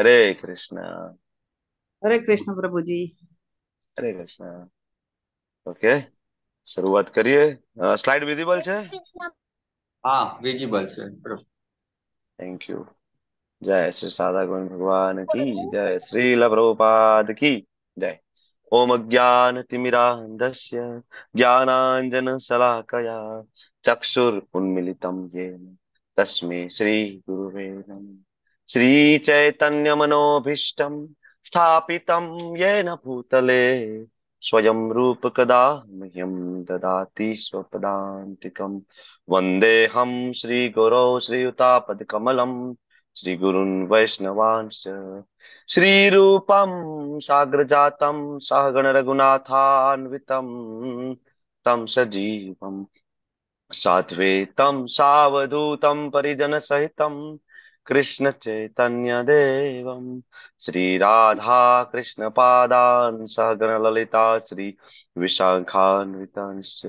हरे Krishna Hare Krishna Prabhu ji Hare Krishna okay शुरुआत करिए slide visible छे हाँ विजिबल से प्रभु यू जय श्री साधा गोविंद भगवान की जय श्री प्रभुपाद की जय ओम ज्ञान तिमिरांधस्य ज्ञानांजन शलाकया चक्षुर उन्मीलितम येन तस्मै श्री गुरुवे नमः श्रीचैतन्यमनोभीष्टं स्थापितं येन भूतले स्वयं रूपकदा मह्यं ददाति स्वपदान्तिकं वन्देऽहं श्रीगुरौ श्रीयुतापदकमलं श्रीगुरुन् वैष्णवांश श्रीरूपं साग्रजातं सहगणरघुनाथान्वितं तं सजीवं साध्वेतं सावधूतं परिजनसहितम् कृष्णचैतन्यदेवं श्रीराधाकृष्णपादान् सहगणललिता श्रीविशाखान्वितांश्च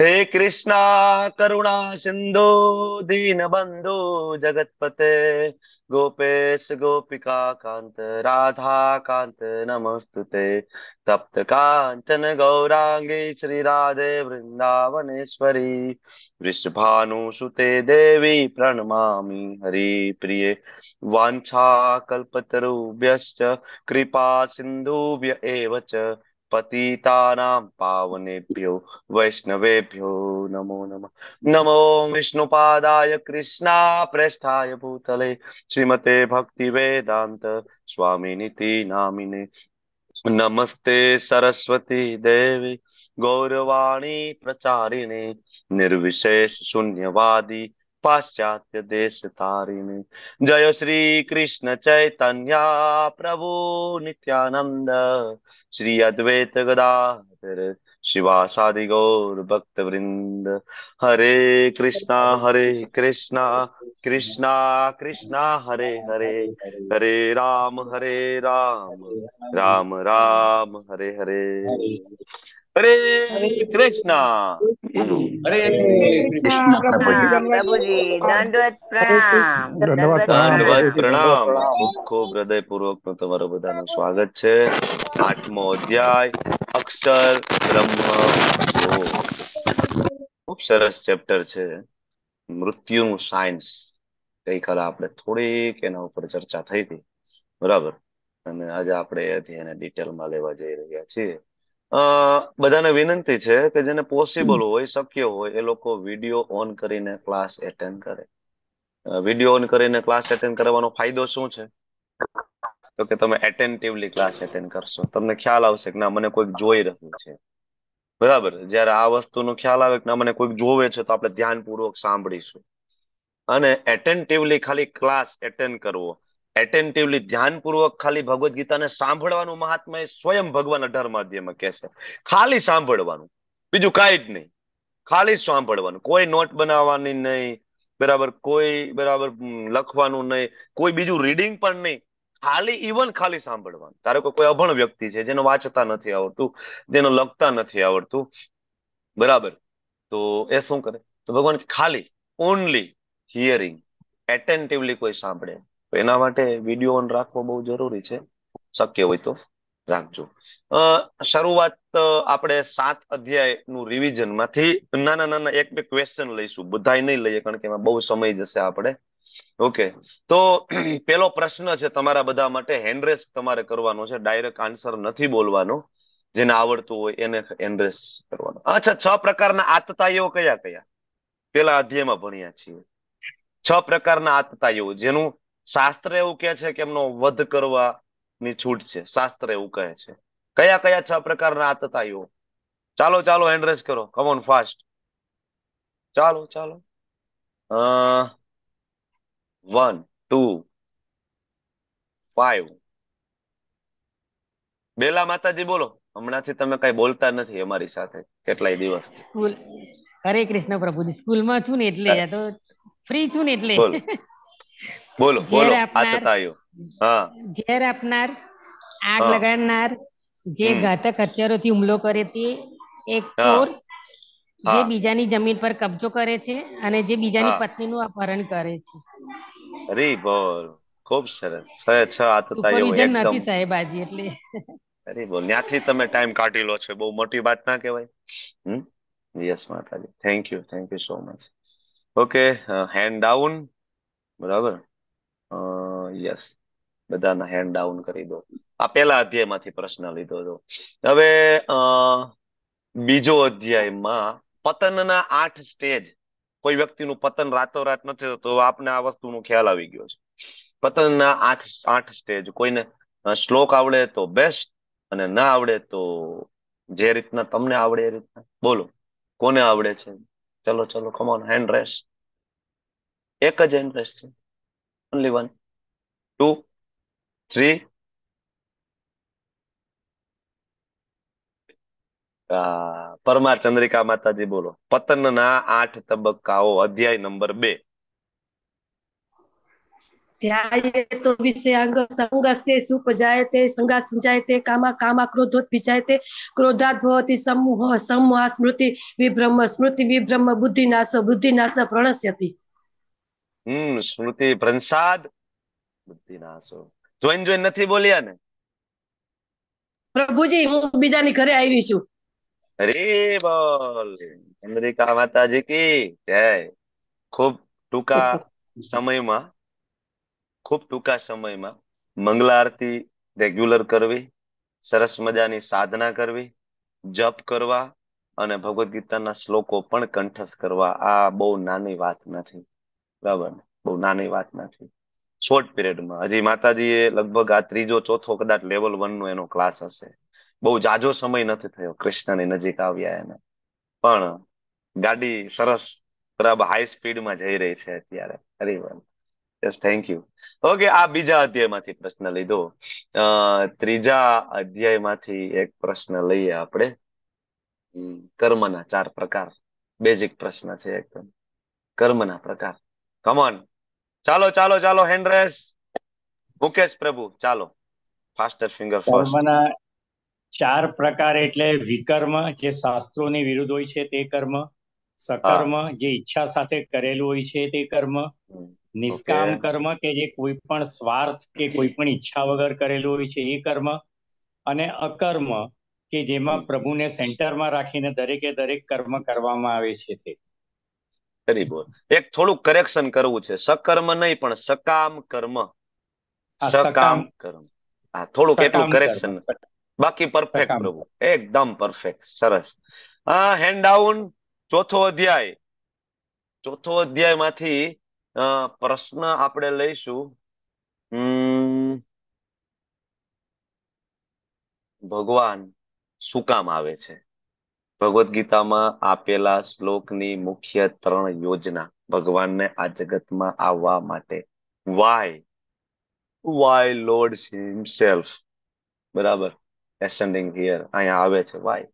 हे कृष्णा करुणा सिन्धो दीनबन्धो जगत्पते ગોપેશ ગોપિકા કાંત રાધા કાંત નમસ્તુ તે તપ્ત કાંચન ગૌરાંગી શ્રી રાધે વૃંદાવનેશ્વરી વૃષભાનુ સુતે દેવી પ્રણમામી હરિ પ્રિય વાંછા કલ્પતરુભ્યશ્ચ કૃપા સિંધુભ્ય એવ પતિતાનામ પાવનેભ્યો વૈષ્ણવેભ્યો નમો નમઃ નમો વિષ્ણુપાદાય કૃષ્ણા પ્રેષ્ઠાય ભૂતલે શ્રીમતે ભક્તિ વેદાંત સ્વામીનિતિ નામિને નમસ્તે સરસ્વતી દેવી ગૌરવાણી પ્રચારિણે નિર્વિશેષ શૂન્યવાદી પાશ્ચાત્ય દેશ તારીની જય શ્રી કૃષ્ણ ચૈતન્ય પ્રભુ નિત્યાનંદ શ્રી અદ્વૈત ગદાધર શિવાસાદિ ગૌર ભક્ત વૃંદ હરે કૃષ્ણ હરે કૃષ્ણ કૃષ્ણ કૃષ્ણ હરે હરે હરે રામ હરે રામ રામ રામ હરે હરે હરે કૃષ્ણ હરે પ્રણામ ખૂબ હૃદયપૂર્વક તમારો બધાનું સ્વાગત છે આઠમો અધ્યાય અક્ષર બ્રહ્મ ખૂબ સરસ ચેપ્ટર છે મૃત્યુનું સાયન્સ ગઈકાલે આપણે થોડીક એના ઉપર ચર્ચા થઈ હતી બરાબર અને આજે આપણે એને ડિટેલમાં લેવા જઈ રહ્યા છીએ અ બધાને વિનંતી છે કે જેને પોસિબલ હોય શક્ય હોય એ લોકો વિડીયો ઓન કરીને ક્લાસ એટેન્ડ કરે વિડીયો ઓન કરીને ક્લાસ એટેન્ડ કરવાનો ફાયદો શું છે તો કે તમે એટેન્ટિવલી ક્લાસ એટેન્ડ કરશો તમને ખ્યાલ આવશે કે ના મને કોઈક જોઈ રહ્યું છે બરાબર જ્યારે આ વસ્તુનો ખ્યાલ આવે કે ના મને કોઈક જોવે છે તો આપણે ધ્યાનપૂર્વક સાંભળીશું અને એટેન્ટિવલી ખાલી ક્લાસ એટેન્ડ કરવો એટેન્ટિવલી ધ્યાનપૂર્વક ખાલી ભગવદ્ ગીતાને સાંભળવાનું મહાત્મા સ્વયં ભગવાન અઢારમા અધ્યાયમાં કહે ખાલી સાંભળવાનું બીજું કાંઈ જ નહીં ખાલી સાંભળવાનું કોઈ નોટ બનાવવાની નહીં બરાબર કોઈ બરાબર લખવાનું નહીં કોઈ બીજું રીડિંગ પણ નહીં ખાલી ઇવન ખાલી સાંભળવાનું ધારો કે કોઈ અભણ વ્યક્તિ છે જેને વાંચતા નથી આવડતું જેને લખતા નથી આવડતું બરાબર તો એ શું કરે તો ભગવાન ખાલી ઓનલી હિયરિંગ એટેન્ટિવલી કોઈ સાંભળે તો એના માટે વિડીયો ઓન રાખવો બહુ જરૂરી છે શક્ય હોય તો રાખજો શરૂઆત આપણે સાત અધ્યાયનું રિવિઝનમાંથી નાના નાના એક બે ક્વેશ્ચન લઈશું બધાય નહીં લઈએ કારણ કે એમાં બહુ સમય જશે આપણે ઓકે તો પેલો પ્રશ્ન છે તમારા બધા માટે હેન્ડરેસ તમારે કરવાનો છે ડાયરેક્ટ આન્સર નથી બોલવાનો જેને આવડતું હોય એને હેન્ડરેસ કરવાનો અચ્છા છ પ્રકારના આતતાઈઓ કયા કયા પેલા અધ્યાયમાં ભણ્યા છીએ છ પ્રકારના આતતાઈઓ જેનું શાસ્ત્ર એવું કહે છે કે એમનો વધ કરવાની છૂટ છે શાસ્ત્ર એવું કહે છે કયા કયા છ પ્રકારના આતતાઈઓ ચાલો ચાલો એન્ડ્રેસ કરો કમોન ફાસ્ટ ચાલો ચાલો વન ટુ ફાઈવ બેલા માતાજી બોલો હમણાંથી તમે કઈ બોલતા નથી અમારી સાથે કેટલાય દિવસ હરે કૃષ્ણ પ્રભુજી સ્કૂલમાં છું ને એટલે ફ્રી છું ને એટલે બોલો બોલો હા ઝેર આપનાર આગ લગાડનાર જે ઘાતક હથિયારોથી હુમલો કરે તે એક ચોર જે બીજાની જમીન પર કબજો કરે છે અને જે બીજાની પત્નીનું અપહરણ કરે છે અરે બોલ ખૂબ સરસ છ છ આતતાયો એકદમ નથી સાહેબ આજી એટલે અરે બોલ ન્યાથી તમે ટાઈમ કાઢી લો છો બહુ મોટી વાત ના કહેવાય હમ યસ માતાજી thank you thank you so much okay hand down બરાબર યસ બધાના હેન્ડ ડાઉન કરી દો આ પહેલા અધ્યાયમાંથી પ્રશ્ન લીધો હતો હવે બીજો અધ્યાયમાં પતનના આઠ સ્ટેજ કોઈ વ્યક્તિનું પતન રાતોરાત નથી થતું આપને આ વસ્તુનો ખ્યાલ આવી ગયો છે પતનના આઠ આઠ સ્ટેજ કોઈને શ્લોક આવડે તો બેસ્ટ અને ના આવડે તો જે રીતના તમને આવડે એ રીતના બોલો કોને આવડે છે ચલો ચલો કમોન હેન્ડ રેસ એક જ હેન્ડ રેસ છે only one, two, three. Uh, Parmar Chandrika માતાજી બોલો પતનના આઠ તબક્કાઓ અધ્યાય નંબર બે કામા કામા ક્રોધોત વિજાયતે ક્રોધાત ભવતી સમૂહ સમૂહ સ્મૃતિ વિભ્રમ સ્મૃતિ વિભ્રમ બુદ્ધિનાશો બુદ્ધિનાશ પ્રણશ્યતી હમ સ્મૃતિ પ્રસાદ બુદ્ધિ નાશો જોઈન જોઈન નથી બોલ્યા ને પ્રભુજી હું બીજાની ઘરે આવી છું અરે બોલ અમેરિકા માતાજી કી જય ખૂબ ટૂંકા સમયમાં ખૂબ ટૂંકા સમયમાં મંગલા આરતી રેગ્યુલર કરવી સરસ મજાની સાધના કરવી જપ કરવા અને ભગવદ્ ગીતાના શ્લોકો પણ કંઠસ્થ કરવા આ બહુ નાની વાત નથી બરાબર બહુ નાની વાત નથી શોર્ટ પિરિયડમાં હજી માતાજીએ લગભગ આ ત્રીજો ચોથો કદાચ લેવલ વન નો એનો ક્લાસ હશે બહુ જાજો સમય નથી થયો કૃષ્ણની નજીક આવ્યા એને પણ ગાડી સરસ બરાબર હાઈ સ્પીડમાં જઈ રહી છે અત્યારે હરિવન થેન્ક યુ ઓકે આ બીજા અધ્યાયમાંથી પ્રશ્ન લીધો ત્રીજા અધ્યાયમાંથી એક પ્રશ્ન લઈએ આપણે કર્મના ચાર પ્રકાર બેઝિક પ્રશ્ન છે એકદમ કર્મના પ્રકાર કમન ચાલો ચાલો ચાલો હેન્ડ્રેસ મુકેશ પ્રભુ ચાલો ફાસ્ટર ફિંગર કર્મના ચાર પ્રકાર એટલે વિકર્મ જે શાસ્ત્રોની વિરુદ્ધ હોય છે તે કર્મ સકર્મ જે ઈચ્છા સાથે કરેલું હોય છે તે કર્મ નિષ્કામ કર્મ કે જે કોઈ પણ સ્વાર્થ કે કોઈ પણ ઈચ્છા વગર કરેલું હોય છે એ કર્મ અને અકર્મ કે જેમાં પ્રભુને સેન્ટરમાં રાખીને દરેકે દરેક કર્મ કરવામાં આવે છે તે કરી બોલ એક થોડું કરેક્શન કરવું છે સકર્મ નહીં પણ સકામ કર્મ સકામ કર્મ હા થોડુંક એટલું કરેક્શન બાકી પરફેક્ટ પ્રભુ એકદમ પરફેક્ટ સરસ હા હેન્ડ ડાઉન ચોથો અધ્યાય ચોથો અધ્યાય માંથી પ્રશ્ન આપણે લઈશું ભગવાન શું કામ આવે છે ભગવદ્ ગીતામાં આપેલા શ્લોકની મુખ્ય ત્રણ યોજના ભગવાનને આ જગતમાં આવવા માટે વાય વાય લોર્ડ હિમસેલ્ફ બરાબર એસેન્ડિંગ હિયર અહીંયા આવે છે વાય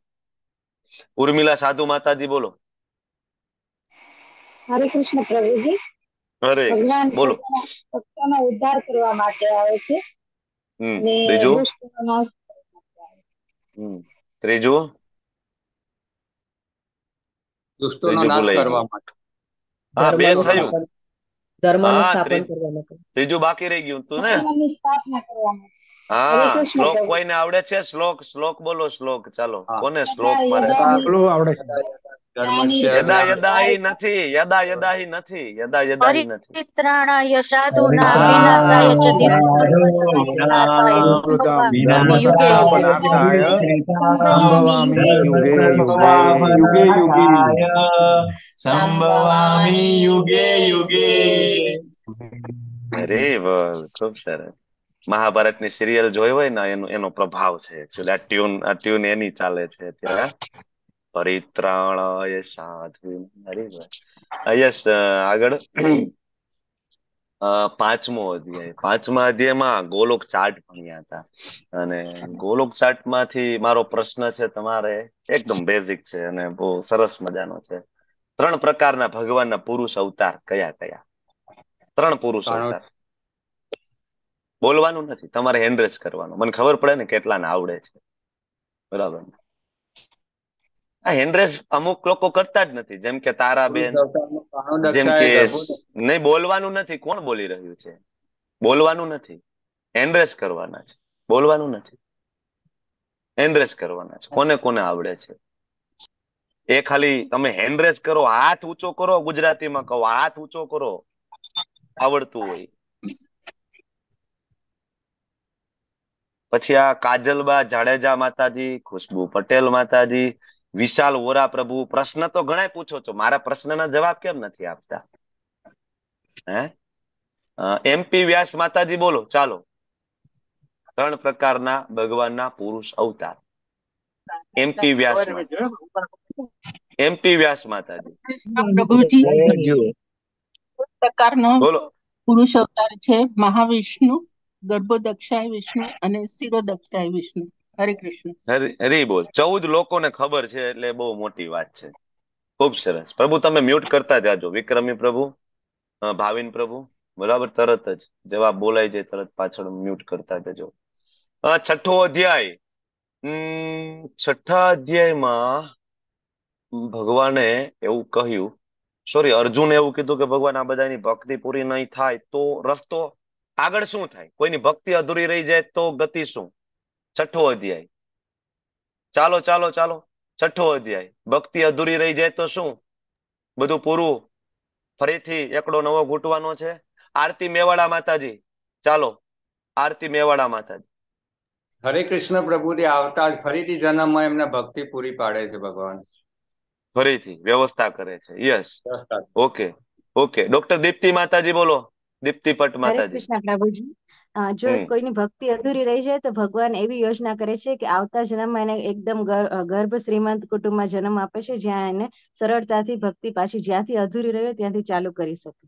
ઉર્મિલા સાધુ માતાજી બોલો હરે કૃષ્ણ પ્રભુજી હરે બોલો ભક્તોનો ઉદ્ધાર કરવા માટે આવે છે બીજું ત્રીજું દુષ્ટોનો નાશ કરવા માટે હા બે થયું ધર્મનું સ્થાપન કરવા માટે ત્રીજું બાકી રહી ગયું તું ને હા શ્લોક કોઈને આવડે છે શ્લોક શ્લોક બોલો શ્લોક ચાલો કોને શ્લોક મારે આવડે છે યદા નથી યુગે યુગે અરે ખુબ ખૂબ સરસ મહાભારતની સિરિયલ જોઈ હોય ને એનો એનો પ્રભાવ છે એકચ્યુઅલી આ ટ્યુન આ ટ્યુન એની ચાલે છે અત્યારે પરિત્રાણાય સાધુ અરે યસ આગળ પાંચમો અધ્યાય પાંચમા અધ્યાયમાં ગોલોક ચાર્ટ ભણ્યા હતા અને ગોલોક ચાર્ટ માંથી મારો પ્રશ્ન છે તમારે એકદમ બેઝિક છે અને બહુ સરસ મજાનો છે ત્રણ પ્રકારના ભગવાનના પુરુષ અવતાર કયા કયા ત્રણ પુરુષ અવતાર બોલવાનું નથી તમારે હેન્ડરેજ કરવાનું મને ખબર પડે ને કેટલાને આવડે છે બરાબર ને આ હેન્ડરેસ અમુક લોકો કરતા જ નથી જેમ કે તારાબેન જેમ કે નહીં બોલવાનું નથી કોણ બોલી રહ્યું છે બોલવાનું નથી હેન્ડરેસ કરવાના છે બોલવાનું નથી હેન્ડરેસ કરવાના છે કોને કોને આવડે છે એ ખાલી તમે હેન્ડરેસ કરો હાથ ઊંચો કરો ગુજરાતીમાં કહો હાથ ઊંચો કરો આવડતું હોય પછી આ કાજલબા જાડેજા માતાજી ખુશ્બુ પટેલ માતાજી વિશાલ વોરા પ્રભુ પ્રશ્ન તો ઘણા પૂછો છો મારા પ્રશ્નના જવાબ કેમ નથી આપતા હે એમપી વ્યાસ માતાજી બોલો ચાલો ત્રણ પ્રકારના ભગવાનના પુરુષ અવતાર એમપી વ્યાસ એમપી વ્યાસ માતાજી પ્રકારનો બોલો પુરુષ અવતાર છે મહાવિષ્ણુ ગર્ભોદક્ષાય વિષ્ણુ અને શિરોદક્ષાય વિષ્ણુ હરે કૃષ્ણ હરે હરી બોલ ચૌદ લોકોને ખબર છે એટલે બહુ મોટી વાત છે ખૂબ સરસ પ્રભુ તમે મ્યુટ કરતા જાજો વિક્રમી પ્રભુ ભાવિન પ્રભુ બરાબર તરત જ જવાબ બોલાય જાય તરત પાછળ મ્યુટ કરતા જજો છઠ્ઠો અધ્યાય છઠ્ઠા અધ્યાયમાં ભગવાને એવું કહ્યું સોરી અર્જુને એવું કીધું કે ભગવાન આ બધાની ભક્તિ પૂરી નહીં થાય તો રસ્તો આગળ શું થાય કોઈની ભક્તિ અધૂરી રહી જાય તો ગતિ શું છઠ્ઠો અધ્યાય ચાલો ચાલો ચાલો છઠ્ઠો અધ્યાય ભક્તિ અધૂરી રહી જાય તો શું બધું પૂરું ફરીથી એકડો નવો ઘૂંટવાનો છે આરતી મેવાડા માતાજી ચાલો આરતી મેવાડા માતાજી હરે કૃષ્ણ પ્રભુજી આવતા જ ફરીથી જન્મમાં એમને ભક્તિ પૂરી પાડે છે ભગવાન ફરીથી વ્યવસ્થા કરે છે yes okay okay doctor Dipti માતાજી બોલો દીપ્તિ પટ માતાજી કૃષ્ણ પ્રભુજી જો કોઈની ભક્તિ અધૂરી રહી જાય તો ભગવાન એવી યોજના કરે છે કે આવતા જન્મમાં એને એકદમ ગર્ભ શ્રીમંત કુટુંબમાં જન્મ આપે છે જ્યાં એને સરળતાથી ભક્તિ પાછી જ્યાંથી અધૂરી રહ્યો ત્યાંથી ચાલુ કરી શકે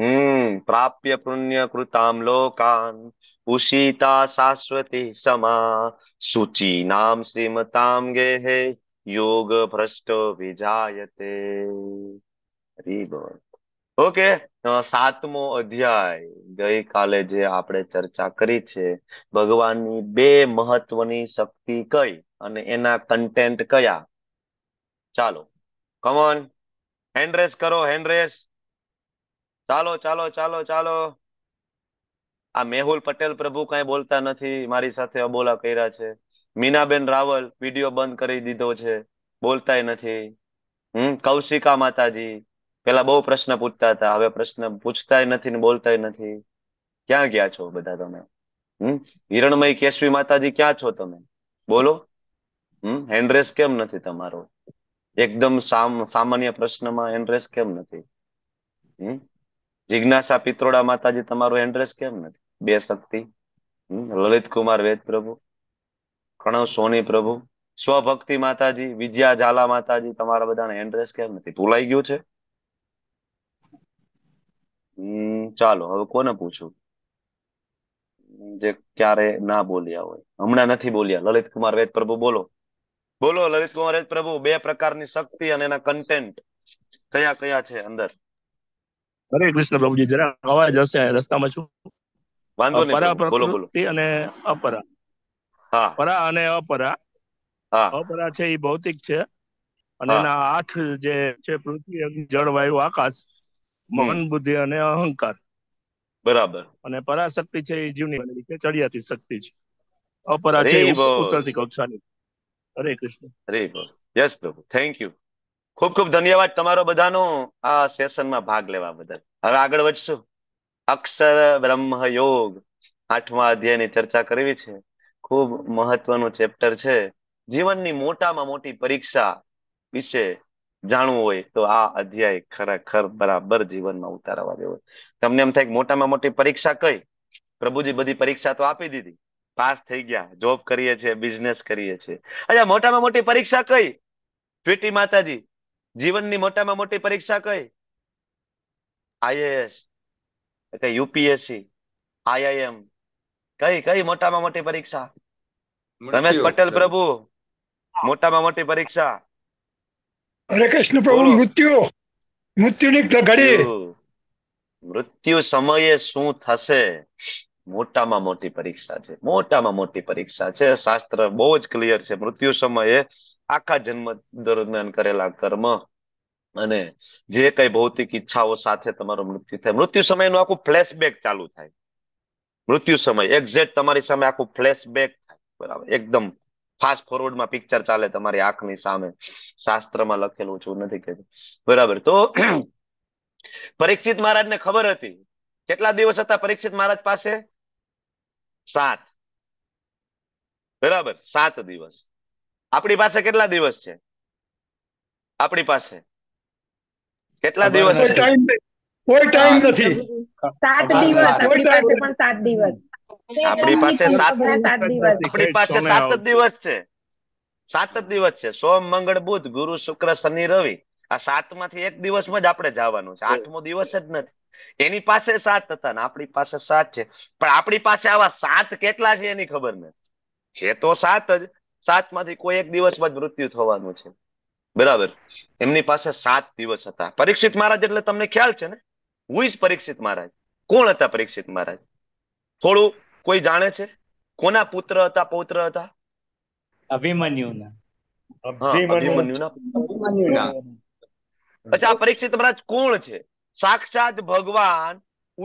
હમ પ્રાપ્ય પુણ્ય કૃતામ લોકાન ઉષિતા શાશ્વતી સમા સૂચિ નામ શ્રીમતામ ગેહે યોગ ભ્રષ્ટ વિજાયતે હરિ બોલ ઓકે સાતમો અધ્યાય ગઈકાલે જે આપણે ચર્ચા કરી છે ભગવાનની બે મહત્વની શક્તિ કઈ અને એના કન્ટેન્ટ કયા ચાલો કમોન હેન્ડરેસ કરો હેન્ડરેસ ચાલો ચાલો ચાલો ચાલો આ મેહુલ પટેલ પ્રભુ કઈ બોલતા નથી મારી સાથે અબોલા કર્યા છે મીનાબેન રાવલ વિડીયો બંધ કરી દીધો છે બોલતાય નથી હમ કૌશિકા માતાજી પેલા બહુ પ્રશ્ન પૂછતા હતા હવે પ્રશ્ન પૂછતાય નથી ને બોલતાય નથી ક્યાં ગયા છો બધા તમે હમ હિરણમય કેશવી માતાજી ક્યાં છો તમે બોલો હમ હેન્ડ્રેસ કેમ નથી તમારો એકદમ સામાન્ય પ્રશ્નમાં હેન્ડ્રેસ કેમ નથી હમ જિજ્ઞાસા પિત્રોડા માતાજી તમારું એડ્રેસ કેમ નથી બે શક્તિ લલિત કુમાર વેદ પ્રભુ પ્રણવ સોની પ્રભુ સ્વભક્તિ માતાજી વિજયા ઝાલા માતાજી તમારા બધાને એડ્રેસ કેમ નથી ભૂલાઈ ગયું છે હમ ચાલો હવે કોને પૂછું જે ક્યારે ના બોલ્યા હોય હમણાં નથી બોલ્યા લલિત કુમાર વેદ પ્રભુ બોલો બોલો લલિત કુમાર વેદ પ્રભુ બે પ્રકારની શક્તિ અને એના કન્ટેન્ટ કયા કયા છે અંદર હરે કૃષ્ણ પ્રભુજી જરા અવાજ હશે રસ્તામાં છું વાંધો નહીં બોલો બોલો અને અપરા હા પરા અને અપરા હા અપરા છે એ ભૌતિક છે અને એના આઠ જે છે પૃથ્વી જળ વાયુ આકાશ મન બુદ્ધિ અને અહંકાર બરાબર અને પરાશક્તિ છે એ જીવની બનેલી છે ચડિયાતી શક્તિ છે અપરા છે ઉતરતી કક્ષાની હરે કૃષ્ણ હરે યસ પ્રભુ થેન્ક યુ ખૂબ ખૂબ ધન્યવાદ તમારો બધાનો આ સેશનમાં ભાગ લેવા બદલ હવે આગળ વધશું અક્ષર બ્રહ્મ યોગ આઠમા અધ્યાયની ચર્ચા કરવી છે ખૂબ મહત્વનું ચેપ્ટર છે જીવનની મોટામાં મોટી પરીક્ષા વિશે જાણવું હોય તો આ અધ્યાય ખરેખર બરાબર જીવનમાં ઉતારવા જેવો તમને એમ થાય કે મોટામાં મોટી પરીક્ષા કઈ પ્રભુજી બધી પરીક્ષા તો આપી દીધી પાસ થઈ ગયા જોબ કરીએ છીએ બિઝનેસ કરીએ છીએ અચ્છા મોટામાં મોટી પરીક્ષા કઈ સ્વીટી માતાજી જીવનની મોટામાં મોટી પરીક્ષા કઈ આઈએએસ યુપીએસસી આઈઆઈએમ કઈ કઈ મોટામાં મોટી પરીક્ષા રમેશ પટેલ પ્રભુ મોટામાં મોટી પરીક્ષા હરે કૃષ્ણ પ્રભુ મૃત્યુ મૃત્યુની ઘડી મૃત્યુ સમયે શું થશે મોટામાં મોટી પરીક્ષા છે મોટામાં મોટી પરીક્ષા છે શાસ્ત્ર બહુ જ ક્લિયર છે મૃત્યુ સમયે આખા જન્મ દરમિયાન કરેલા કર્મ અને જે કઈ ભૌતિક ઈચ્છાઓ સાથે તમારું મૃત્યુ થાય મૃત્યુ સમયનું આખું ફ્લેશબેક ચાલુ થાય મૃત્યુ સમય એક્ઝેક્ટ તમારી સામે આખું ફ્લેશબેક થાય બરાબર એકદમ ફાસ્ટ ફોરવર્ડમાં પિક્ચર ચાલે તમારી આંખની સામે શાસ્ત્રમાં લખેલું છું નથી કહેતું બરાબર તો પરીક્ષિત મહારાજને ખબર હતી કેટલા દિવસ હતા પરીક્ષિત મહારાજ પાસે સાત બરાબર સાત દિવસ આપણી પાસે કેટલા દિવસ છે આપણી પાસે કેટલા દિવસ કોઈ ટાઈમ નથી સાત દિવસ આપણી પાસે પણ સાત દિવસ આપણી પાસે સાત આપણી પાસે સાત જ દિવસ છે સાત જ દિવસ છે સોમ મંગળ બુધ ગુરુ શુક્ર શનિ રવિ આ સાત માંથી એક દિવસમાં જ આપણે જવાનું છે આઠમો દિવસ જ નથી એની પાસે સાત હતા ને આપણી પાસે સાત છે પણ આપણી પાસે આવા સાત કેટલા છે એની ખબર નથી છે તો સાત જ સાત માંથી કોઈ એક દિવસમાં જ મૃત્યુ થવાનું છે બરાબર એમની પાસે સાત દિવસ હતા પરીક્ષિત મહારાજ એટલે તમને ખ્યાલ છે ને હુઈશ પરીક્ષિત મહારાજ કોણ હતા પરીક્ષિત મહારાજ થોડું કોઈ જાણે છે કોના પુત્ર હતા પૌત્ર હતા અચ્છા આ પરીક્ષિત મહારાજ કોણ છે સાક્ષાત ભગવાન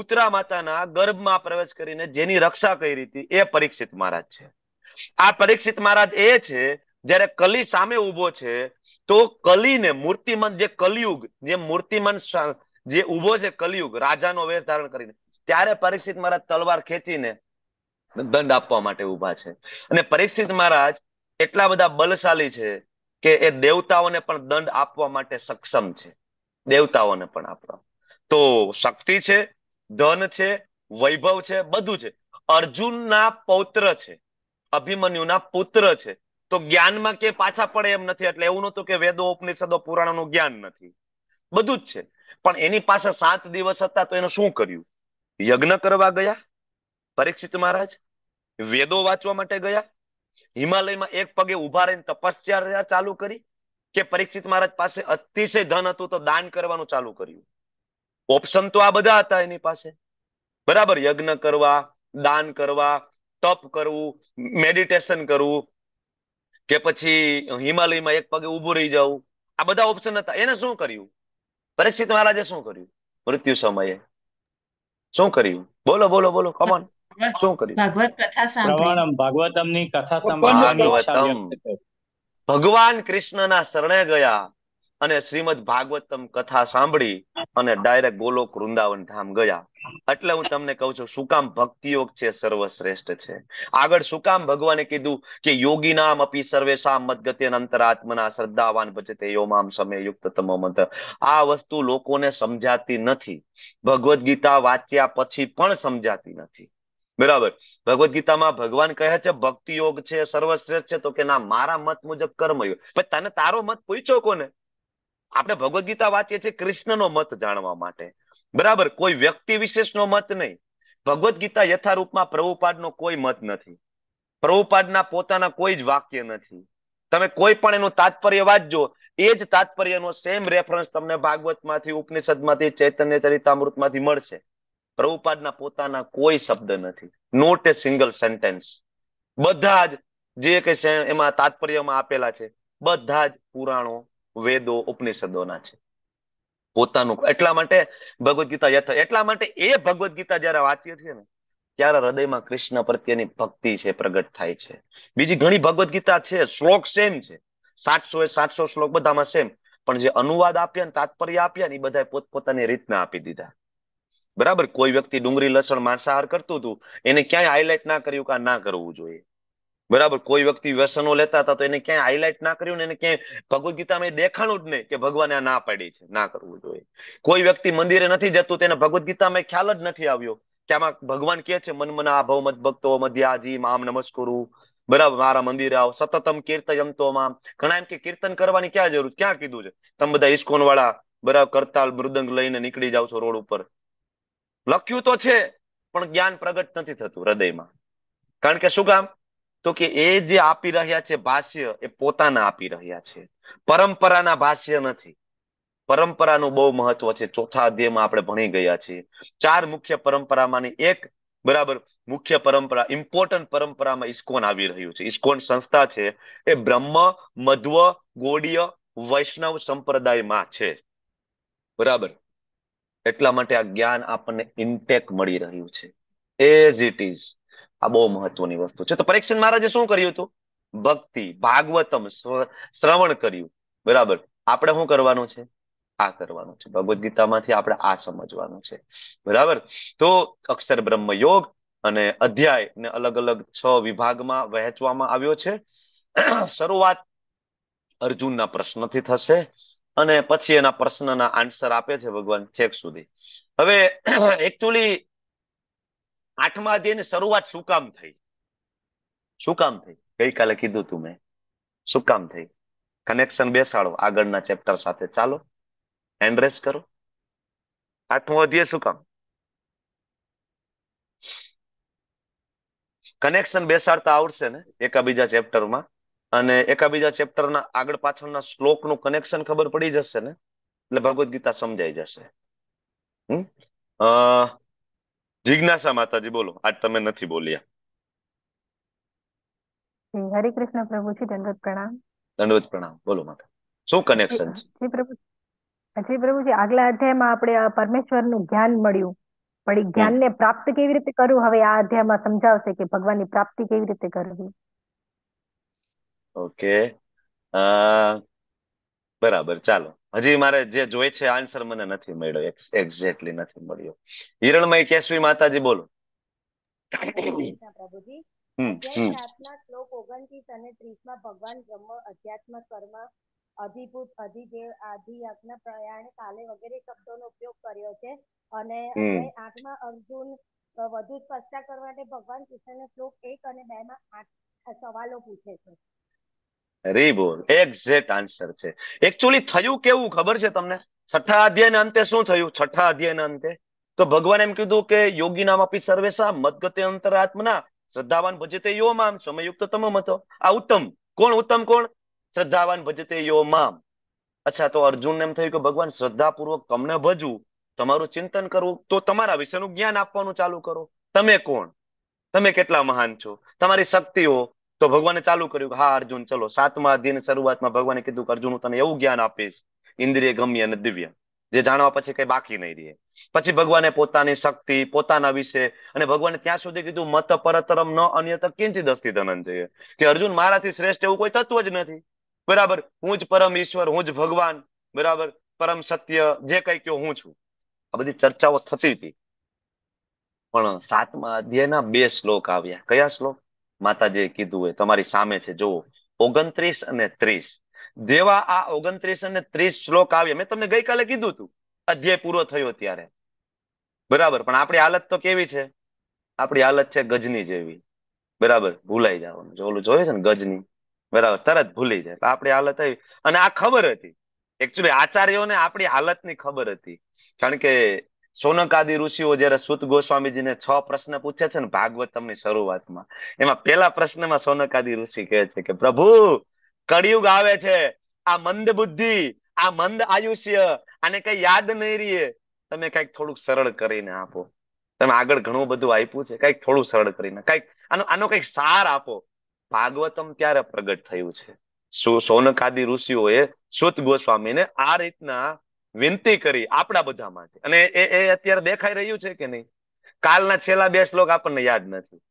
ઉતરા માતાના ગર્ભમાં પ્રવેશ કરીને જેની રક્ષા કરી હતી એ પરીક્ષિત મહારાજ છે આ પરીક્ષિત મહારાજ એ છે જ્યારે કલી સામે ઉભો છે તો કલીને મૂર્તિમંત જે કલયુગ જે મૂર્તિમંત જે ઉભો છે કલયુગ રાજાનો વેશ ધારણ કરીને ત્યારે પરીક્ષિત મહારાજ તલવાર ખેંચીને દંડ આપવા માટે ઉભા છે અને પરીક્ષિત મહારાજ એટલા બધા બલશાલી છે કે એ દેવતાઓને પણ દંડ આપવા માટે સક્ષમ છે દેવતાઓને પણ આપવા તો શક્તિ છે ધન છે વૈભવ છે બધું છે અર્જુનના પૌત્ર છે અભિમન્યુના પુત્ર છે તો જ્ઞાનમાં કે પાછા પડે એમ નથી એટલે એવું નતું કે વેદો ઉપનિષદો પુરાણોનું જ્ઞાન નથી બધું જ છે પણ એની પાસે સાત દિવસ હતા તો એને શું કર્યું યજ્ઞ કરવા ગયા પરીક્ષિત મહારાજ વેદો વાંચવા માટે ગયા હિમાલયમાં એક પગે ઉભા રહીને તપસ્યા ચાલુ કરી કે પરીક્ષિત મહારાજ પાસે અતિશય ધન હતું તો દાન કરવાનું ચાલુ કર્યું ઓપ્શન તો આ બધા હતા એની પાસે બરાબર યજ્ઞ કરવા દાન કરવા તપ કરવું મેડિટેશન કરવું કે પછી હિમાલયમાં એક પગે ઊભું રહી જવું આ બધા ઓપ્શન હતા એને શું કર્યું પરીક્ષિત મહારાજે શું કર્યું મૃત્યુ સમયે શું કર્યું બોલો બોલો બોલો કમન શું કર્યું ભાગવત કથા સાંભળી ભાગવતમની કથા સાંભળી ભગવાન કૃષ્ણના શરણે ગયા અને શ્રીમદ ભાગવતમ કથા સાંભળી અને ડાયરેક્ટ ગોલોક વૃંદાવન ધામ ગયા એટલે હું તમને કહું છું શું કામ ભક્તિયોગ છે સર્વશ્રેષ્ઠ છે આગળ શું ભગવાને કીધું કે યોગી નામ અપી સર્વેશામ મદગત્યન અંતરાત્મના શ્રદ્ધાવાન ભજતે યોમામ સમય યુક્ત તમો મંત્ર આ વસ્તુ લોકોને સમજાતી નથી ભગવદ્ ગીતા વાંચ્યા પછી પણ સમજાતી નથી બરાબર ભગવદ્ ગીતામાં ભગવાન કહે છે ભક્તિ યોગ છે સર્વશ્રેષ્ઠ છે તો કે ના મારા મત મુજબ કર્મ યોગ તને તારો મત પૂછ્યો કોને આપણે ભગવદ ગીતા વાંચીએ છીએ કૃષ્ણનો મત જાણવા માટે બરાબર કોઈ વ્યક્તિ વિશેષનો મત નહીં ભગવદ્ ગીતા યથારૂપમાં પ્રભુપાદનો કોઈ મત નથી પ્રભુપાદના પોતાના કોઈ જ વાક્ય નથી તમે કોઈ પણ એનું તાત્પર્ય વાંચજો એ જ તાત્પર્યનો સેમ રેફરન્સ તમને ભાગવતમાંથી માંથી ચૈતન્ય માંથી મળશે પ્રભુપાદના પોતાના કોઈ શબ્દ નથી નોટ એ સિંગલ સેન્ટેન્સ બધા જ જે કે એમાં તાત્પર્યમાં આપેલા છે બધા જ પુરાણો વેદો ઉપનિષદોના છે પોતાનું એટલા માટે ભગવદ્ ગીતા યથ એટલા માટે એ ભગવદ્ ગીતા જયારે વાંચીએ છીએ ને ત્યારે હૃદયમાં કૃષ્ણ પ્રત્યેની ભક્તિ છે પ્રગટ થાય છે બીજી ઘણી ભગવદ ગીતા છે શ્લોક સેમ છે સાતસો એ સાતસો શ્લોક બધામાં સેમ પણ જે અનુવાદ આપ્યા ને તાત્પર્ય આપ્યા ને એ બધા પોતપોતાની રીતના આપી દીધા બરાબર કોઈ વ્યક્તિ ડુંગળી લસણ માંસાહાર કરતું હતું એને ક્યાંય હાઇલાઇટ ના કર્યું કે ના કરવું જોઈએ બરાબર કોઈ વ્યક્તિ વ્યસનો લેતા હતા તો એને ક્યાંય હાઇલાઇટ ના કર્યું ને એને ક્યાંય ભગવદ ગીતામાં દેખાણું જ નહીં કે ભગવાને આ ના પાડી છે ના કરવું જોઈએ કોઈ વ્યક્તિ મંદિરે નથી જતું તેને ભગવદ ગીતામાં ખ્યાલ જ નથી આવ્યો કે આમાં ભગવાન કે છે મન મના આભવ મત ભક્તો મધ્યાજી મામ નમસ્કુરુ બરાબર મારા મંદિરે આવો સતતમ કીર્તયમ તો માં ઘણા એમ કે કીર્તન કરવાની ક્યાં જરૂર ક્યાં કીધું છે તમે બધા ઇસ્કોન વાળા બરાબર કરતાલ મૃદંગ લઈને નીકળી જાવ છો રોડ ઉપર લખ્યું તો છે પણ જ્ઞાન પ્રગટ નથી થતું હૃદયમાં કારણ કે શું કામ તો કે એ જે આપી રહ્યા છે ભાષ્ય એ પોતાના આપી રહ્યા છે પરંપરાના ભાષ્ય નથી પરંપરાનું બહુ મહત્વ છે ચોથા અધ્યાયમાં આપણે ભણી ગયા છીએ ચાર મુખ્ય પરંપરામાંની એક બરાબર મુખ્ય પરંપરા ઇમ્પોર્ટન્ટ પરંપરામાં ઇસ્કોન આવી રહ્યું છે ઇસ્કોન સંસ્થા છે એ બ્રહ્મ મધ્વ ગોડીય વૈષ્ણવ સંપ્રદાયમાં છે બરાબર એટલા માટે આ જ્ઞાન આપણને ઇન્ટેક મળી રહ્યું છે એઝ ઇટ ઇઝ આ બહુ મહત્વની વસ્તુ છે તો પરીક્ષિત મહારાજે શું કર્યું હતું ભક્તિ ભાગવતમ શ્રવણ કર્યું બરાબર આપણે શું કરવાનું છે આ કરવાનું છે ભગવદ્ ગીતામાંથી આપણે આ સમજવાનું છે બરાબર તો અક્ષર બ્રહ્મ યોગ અને અધ્યાય ને અલગ અલગ છ વિભાગમાં વહેંચવામાં આવ્યો છે શરૂઆત અર્જુનના પ્રશ્નથી થશે અને પછી એના પ્રશ્નના આન્સર આપે છે ભગવાન છેક સુધી હવે એકચ્યુઅલી આઠમા અધ્યાયની શરૂઆત શું કામ થઈ શું કામ થઈ ગઈકાલે કીધું તું મેં શું કામ થઈ કનેક્શન બેસાડો આગળના ચેપ્ટર સાથે ચાલો એન્ડ્રેસ કરો આઠમો અધ્યાય શું કામ કનેક્શન બેસાડતા આવડશે ને એકાબીજા ચેપ્ટરમાં અને એકાબીજા ચેપ્ટરના આગળ પાછળના શ્લોકનું કનેક્શન ખબર પડી જશે ને એટલે ભગવદ્ ગીતા સમજાઈ જશે જિજ્ઞાસા માતાજી બોલો આજ તમે નથી બોલ્યા હરે કૃષ્ણ પ્રભુજી દંડવત પ્રણામ દંડવત પ્રણામ બોલો માતા શું કનેક્શન છે પ્રભુ જી પ્રભુજી આગલા અધ્યાયમાં આપણે પરમેશ્વરનું જ્ઞાન મળ્યું પણ એ જ્ઞાનને પ્રાપ્ત કેવી રીતે કરવું હવે આ અધ્યાયમાં સમજાવશે કે ભગવાનની પ્રાપ્તિ કેવી રીતે કરવી ઓકે બરાબર ચાલો હજી મારે જે જોઈ છે આન્સર મને નથી મળ્યો એક્ઝેક્ટલી નથી મળ્યો હિરણમય કેશવી માતાજી બોલો ઓગણત્રીસ અને ત્રીસ ભગવાન બ્રહ્મ અધ્યાત્મ કર્મ અધિભૂત અધિદેવ આદિ યજ્ઞ કાલે વગેરે શબ્દોનો ઉપયોગ કર્યો છે અને આઠમાં અર્જુન વધુ સ્પષ્ટતા કરવા માટે ભગવાન કૃષ્ણને શ્લોક એક અને બે માં આઠ સવાલો પૂછે છે રીબોર્ન એક્ઝેક્ટ આન્સર છે એકચ્યુઅલી થયું કેવું ખબર છે તમને છઠ્ઠા અધ્યાયના અંતે શું થયું છઠ્ઠા અધ્યાયના અંતે તો ભગવાન એમ કીધું કે યોગી નામ આપી સર્વેશા મદગતે અંતરાત્મના શ્રદ્ધાવાન ભજતે યો મામ સમયુક્ત તમમ હતો આ ઉત્તમ કોણ ઉત્તમ કોણ શ્રદ્ધાવાન ભજતે યો મામ અચ્છા તો અર્જુન એમ થયું કે ભગવાન શ્રદ્ધાપૂર્વક તમને ભજવું તમારું ચિંતન કરવું તો તમારા વિશેનું જ્ઞાન આપવાનું ચાલુ કરો તમે કોણ તમે કેટલા મહાન છો તમારી શક્તિઓ તો ભગવાને ચાલુ કર્યું કે હા અર્જુન ચલો સાતમા અધ્યાયની શરૂઆતમાં ભગવાને કીધું કે અર્જુન હું તને એવું જ્ઞાન આપીશ ઇન્દ્રિય ગમ્ય અને દિવ્ય જે જાણવા પછી કઈ બાકી નહીં રહે પછી ભગવાને પોતાની શક્તિ પોતાના વિશે અને ભગવાને ત્યાં સુધી કીધું મત પરતરમ ન અન્ય કિંચિત અસ્તિ ધનંજય કે અર્જુન મારાથી શ્રેષ્ઠ એવું કોઈ તત્વ જ નથી બરાબર હું જ પરમ ઈશ્વર હું જ ભગવાન બરાબર પરમ સત્ય જે કઈ કયો હું છું આ બધી ચર્ચાઓ થતી હતી પણ સાતમા અધ્યાયના બે શ્લોક આવ્યા કયા શ્લોક માતાજીએ કીધું હોય તમારી સામે છે જુઓ ઓગણત્રીસ અને ત્રીસ જેવા આ ઓગણત્રીસ અને ત્રીસ શ્લોક આવ્યા મેં તમને ગઈકાલે કીધું હતું અધ્યાય પૂરો થયો ત્યારે બરાબર પણ આપણી હાલત તો કેવી છે આપણી હાલત છે ગજની જેવી બરાબર ભૂલાઈ જવાનું જો ઓલું જોયું છે ને ગજની બરાબર તરત ભૂલી જાય આપણી હાલત આવી અને આ ખબર હતી એકચ્યુઅલી આચાર્યોને આપણી હાલતની ખબર હતી કારણ કે સોનકાદી ઋષિઓ જયારે સુત ગોસ્વામીજીને છ પ્રશ્ન પૂછે છે ને ભાગવતમની શરૂઆતમાં એમાં પહેલા પ્રશ્નમાં સોનકાદી ઋષિ કહે છે કે પ્રભુ કળિયુગ આવે છે આ મંદ બુદ્ધિ આ મંદ આયુષ્ય આને કઈ યાદ નહીં રહીએ તમે કઈક થોડુંક સરળ કરીને આપો તમે આગળ ઘણું બધું આપ્યું છે કઈક થોડું સરળ કરીને કઈક આનો આનો કઈક સાર આપો ભાગવતમ ત્યારે પ્રગટ થયું છે સોનકાદી ઋષિઓએ સુત ગોસ્વામીને આ રીતના વિનંતી કરી આપણા બધા માટે અને એ એ અત્યારે દેખાઈ રહ્યું છે કે નહીં કાલના છેલ્લા બે શ્લોક આપણને યાદ નથી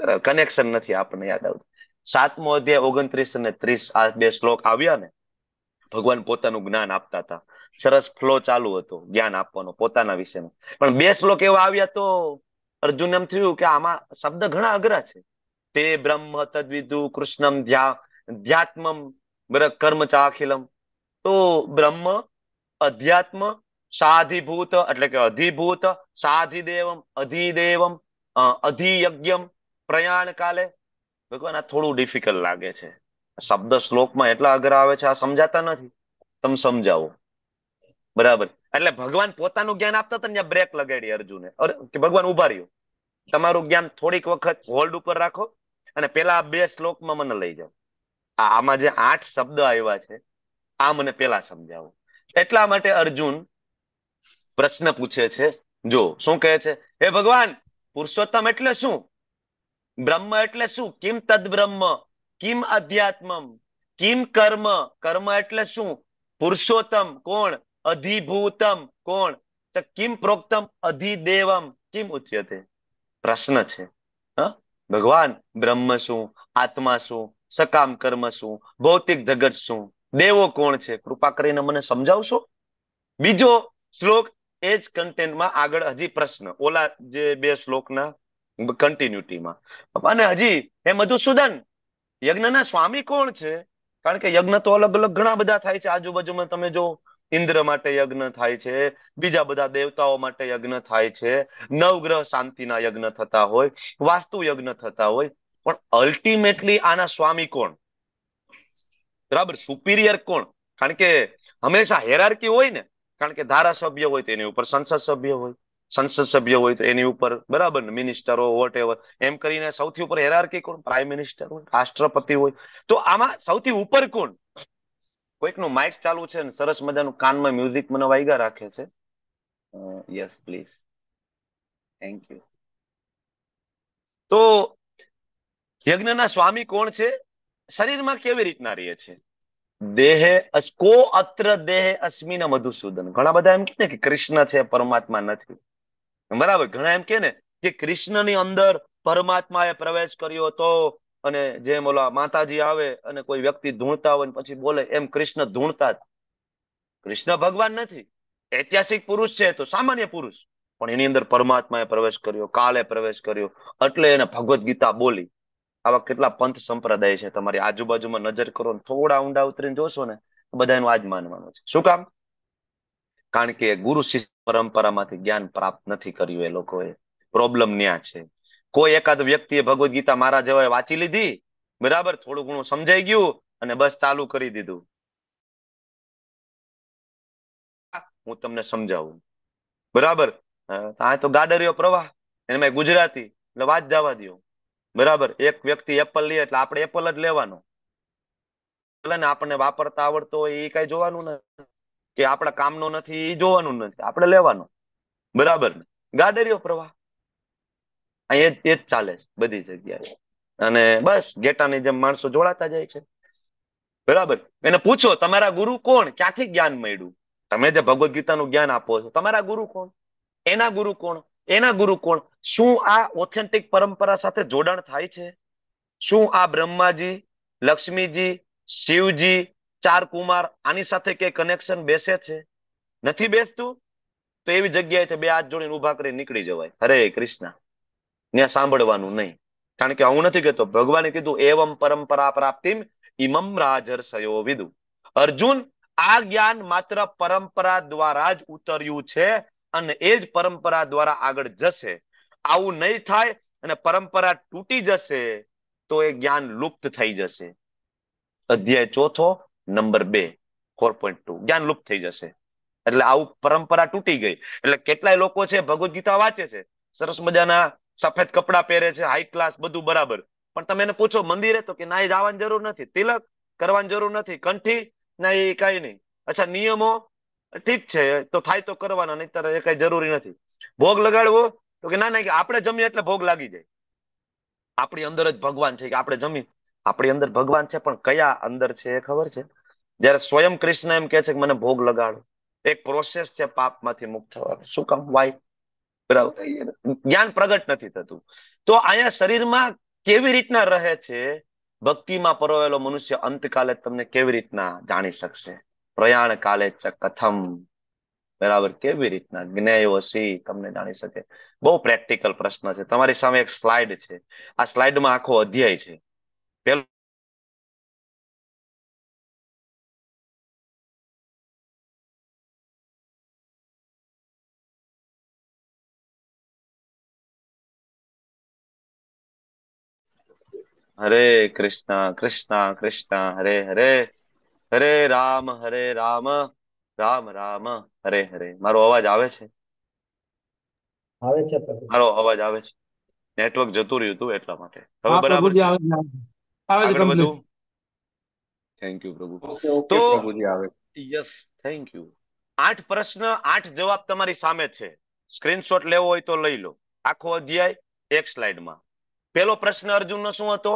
બરાબર કનેક્શન નથી આપણને યાદ આવતું સાતમો અધ્યાય ઓગણત્રીસ અને ત્રીસ આ બે શ્લોક આવ્યા ને ભગવાન પોતાનું જ્ઞાન આપતા હતા સરસ ફ્લો ચાલુ હતો જ્ઞાન આપવાનો પોતાના વિશેનો પણ બે શ્લોક એવા આવ્યા તો અર્જુન એમ થયું કે આમાં શબ્દ ઘણા અઘરા છે તે બ્રહ્મ તદ્વિદુ કૃષ્ણમ ધ્યા ધ્યાત્મમ કર્મ ચાખિલમ તો બ્રહ્મ અધ્યાત્મ સાધિભૂત એટલે કે અધિભૂત સાધિદેવમ અધિદેવમ અધિયજ્ઞમ પ્રયાણ કાલે ભગવાન આ થોડું ડિફિકલ્ટ લાગે છે શબ્દ શ્લોકમાં એટલા અગ્ર આવે છે આ સમજાતા નથી તમે સમજાવો બરાબર એટલે ભગવાન પોતાનું જ્ઞાન આપતા હતા ત્યાં બ્રેક લગાડી અર્જુને કે ભગવાન ઉભા રહ્યું તમારું જ્ઞાન થોડીક વખત હોલ્ડ ઉપર રાખો અને પેલા બે શ્લોકમાં મને લઈ જાઓ આમાં જે આઠ શબ્દ આવ્યા છે આ મને પેલા સમજાવો એટલા માટે અર્જુન પ્રશ્ન પૂછે છે જો શું કહે છે હે ભગવાન પુરુષોત્તમ એટલે શું બ્રહ્મ એટલે શું કિમ તદ બ્રહ્મ કિમ અધ્યાત્મમ કિમ કર્મ કર્મ એટલે શું પુરુષોત્તમ કોણ અધિભૂતમ કોણ કિમ પ્રોક્તમ અધિદેવમ કિમ ઉચ્યતે પ્રશ્ન છે ભગવાન બ્રહ્મ શું આત્મા શું સકામ કર્મ શું ભૌતિક જગત શું દેવો કોણ છે કૃપા કરીને મને સમજાવશો બીજો શ્લોક એ જ કન્ટેન્ટમાં આગળ હજી પ્રશ્ન ઓલા જે બે શ્લોકના કન્ટિન્યુટીમાં અને હજી એ મધુસૂદન યજ્ઞના સ્વામી કોણ છે કારણ કે યજ્ઞ તો અલગ અલગ ઘણા બધા થાય છે આજુબાજુમાં તમે જો ઇન્દ્ર માટે યજ્ઞ થાય છે બીજા બધા દેવતાઓ માટે યજ્ઞ થાય છે નવગ્રહ શાંતિના યજ્ઞ થતા હોય વાસ્તુ યજ્ઞ થતા હોય પણ અલ્ટિમેટલી આના સ્વામી કોણ બરાબર સુપિરિયર કોણ કારણ કે હંમેશા હેરાર્કી હોય ને કારણ કે ધારાસભ્ય હોય તો એની ઉપર સંસદ સભ્ય હોય સંસદ સભ્ય હોય તો એની ઉપર બરાબર ને મિનિસ્ટરો વોટ એવર એમ કરીને સૌથી ઉપર હેરાર્કી કોણ પ્રાઇમ મિનિસ્ટર હોય રાષ્ટ્રપતિ હોય તો આમાં સૌથી ઉપર કોણ કોઈકનું માઇક ચાલુ છે ને સરસ મજાનું કાનમાં મ્યુઝિક મને વાગ્યા રાખે છે યસ પ્લીઝ થેન્ક યુ તો યજ્ઞના સ્વામી કોણ છે શરીરમાં કેવી રીતના રહે છે દેહે કો અત્ર દેહે અસ્મિન મધુસૂદન ઘણા બધા એમ કે કૃષ્ણ છે પરમાત્મા નથી બરાબર ઘણા એમ કે ને કે કૃષ્ણની અંદર પરમાત્માએ પ્રવેશ કર્યો હતો અને જેમ ઓલા માતાજી આવે અને કોઈ વ્યક્તિ ધૂણતા હોય પછી બોલે એમ કૃષ્ણ ધૂણતા કૃષ્ણ ભગવાન નથી ઐતિહાસિક પુરુષ છે તો સામાન્ય પુરુષ પણ એની અંદર પરમાત્માએ પ્રવેશ કર્યો કાલે પ્રવેશ કર્યો એટલે એને ભગવદ્ ગીતા બોલી આવા કેટલા પંથ સંપ્રદાય છે તમારી આજુબાજુમાં નજર કરો થોડા ઊંડા ઉતરીને જોશો ને બધાનું આજ માનવાનું છે શું કામ કારણ કે ગુરુ શિષ્ય પરંપરામાંથી જ્ઞાન પ્રાપ્ત નથી કર્યું એ લોકોએ પ્રોબ્લેમ ન્યા છે કોઈ એકાદ વ્યક્તિએ ભગવદ્ ગીતા મારા જેવાએ વાંચી લીધી બરાબર થોડું ઘણું સમજાઈ ગયું અને બસ ચાલુ કરી દીધું હું તમને સમજાવું બરાબર આ તો ગાડરીઓ પ્રવાહ એમાં ગુજરાતી એટલે વાત જવા દો બરાબર એક વ્યક્તિ એપલ લે એટલે આપણે એપલ જ લેવાનું આપણને વાપરતા આવડતો હોય એ કઈ જોવાનું નથી કે આપણા કામનો નથી એ જોવાનું નથી આપણે લેવાનું બરાબર ને ગાડરીઓ પ્રવાહ અહીંયા એ જ ચાલે છે બધી જગ્યાએ અને બસ ગેટાની જેમ માણસો જોડાતા જાય છે બરાબર એને પૂછો તમારા ગુરુ કોણ ક્યાંથી જ્ઞાન મળ્યું તમે જે ભગવદ્ ગીતાનું જ્ઞાન આપો છો તમારા ગુરુ કોણ એના ગુરુ કોણ એના ગુરુ કોણ શું આ ઓથેન્ટિક પરંપરા સાથે જોડાણ થાય છે શું આ બ્રહ્માજી લક્ષ્મીજી શિવજી ચાર કુમાર આની સાથે કે કનેક્શન બેસે છે નથી બેસતું તો એવી જગ્યાએથી બે હાથ જોડીને ઉભા કરી નીકળી જવાય હરે કૃષ્ણ ત્યાં સાંભળવાનું નહીં કારણ કે હું નથી કહેતો ભગવાને કીધું એવમ પરંપરા પ્રાપ્તિમ ઇમમ રાજર્ષયો વિદુ અર્જુન આ જ્ઞાન માત્ર પરંપરા દ્વારા જ ઉતર્યું છે અને એ જ પરંપરા દ્વારા આગળ જશે આવું નહીં થાય અને પરંપરા તૂટી જશે તો એ જ્ઞાન લુપ્ત થઈ જશે અધ્યાય ચોથો નંબર બે ફોર પોઈન્ટ ટુ જ્ઞાન લુપ્ત થઈ જશે એટલે આવું પરંપરા તૂટી ગઈ એટલે કેટલાય લોકો છે ભગવદ ગીતા વાંચે છે સરસ મજાના સફેદ કપડા પહેરે છે હાઈ ક્લાસ બધું બરાબર પણ તમે એને પૂછો મંદિરે તો કે ના એ જવાની જરૂર નથી તિલક કરવાની જરૂર નથી કંઠી ના એ કઈ નહીં અચ્છા નિયમો ઠીક છે તો થાય તો કરવાના નહીતર એ કઈ જરૂરી નથી ભોગ લગાડવો તો કે ના ના કે આપણે જમીએ એટલે ભોગ લાગી જાય આપણી અંદર જ ભગવાન છે કે આપણે જમી આપણી અંદર ભગવાન છે પણ કયા અંદર છે એ ખબર છે જ્યારે સ્વયં કૃષ્ણ એમ કે છે કે મને ભોગ લગાડો એક પ્રોસેસ છે પાપ માંથી મુક્ત થવાનો શું કામ વાય બરાબર જ્ઞાન પ્રગટ નથી થતું તો અહીંયા શરીરમાં કેવી રીતના રહે છે ભક્તિમાં પરોવેલો મનુષ્ય અંતકાલે તમને કેવી રીતના જાણી શકશે પ્રયાણ કાલે ચ કથમ બરાબર કેવી રીતના જ્ઞેયોસી તમને જાણી શકે બહુ પ્રેક્ટિકલ પ્રશ્ન છે તમારી સામે એક સ્લાઇડ છે આ સ્લાઇડમાં આખો અધ્યાય છે પેલો હરે કૃષ્ણ કૃષ્ણ કૃષ્ણ હરે હરે હરે રામ હરે રામ રામ રામ હરે હરે મારો અવાજ આવે છે આવે છે મારો અવાજ આવે છે નેટવર્ક જતું રહ્યું હતું એટલા માટે હવે બરાબર થેન્ક યુ પ્રભુ તો યસ થેન્ક યુ આઠ પ્રશ્ન આઠ જવાબ તમારી સામે છે સ્ક્રીનશોટ લેવો હોય તો લઈ લો આખો અધ્યાય એક સ્લાઇડમાં પેલો પ્રશ્ન અર્જુનનો શું હતો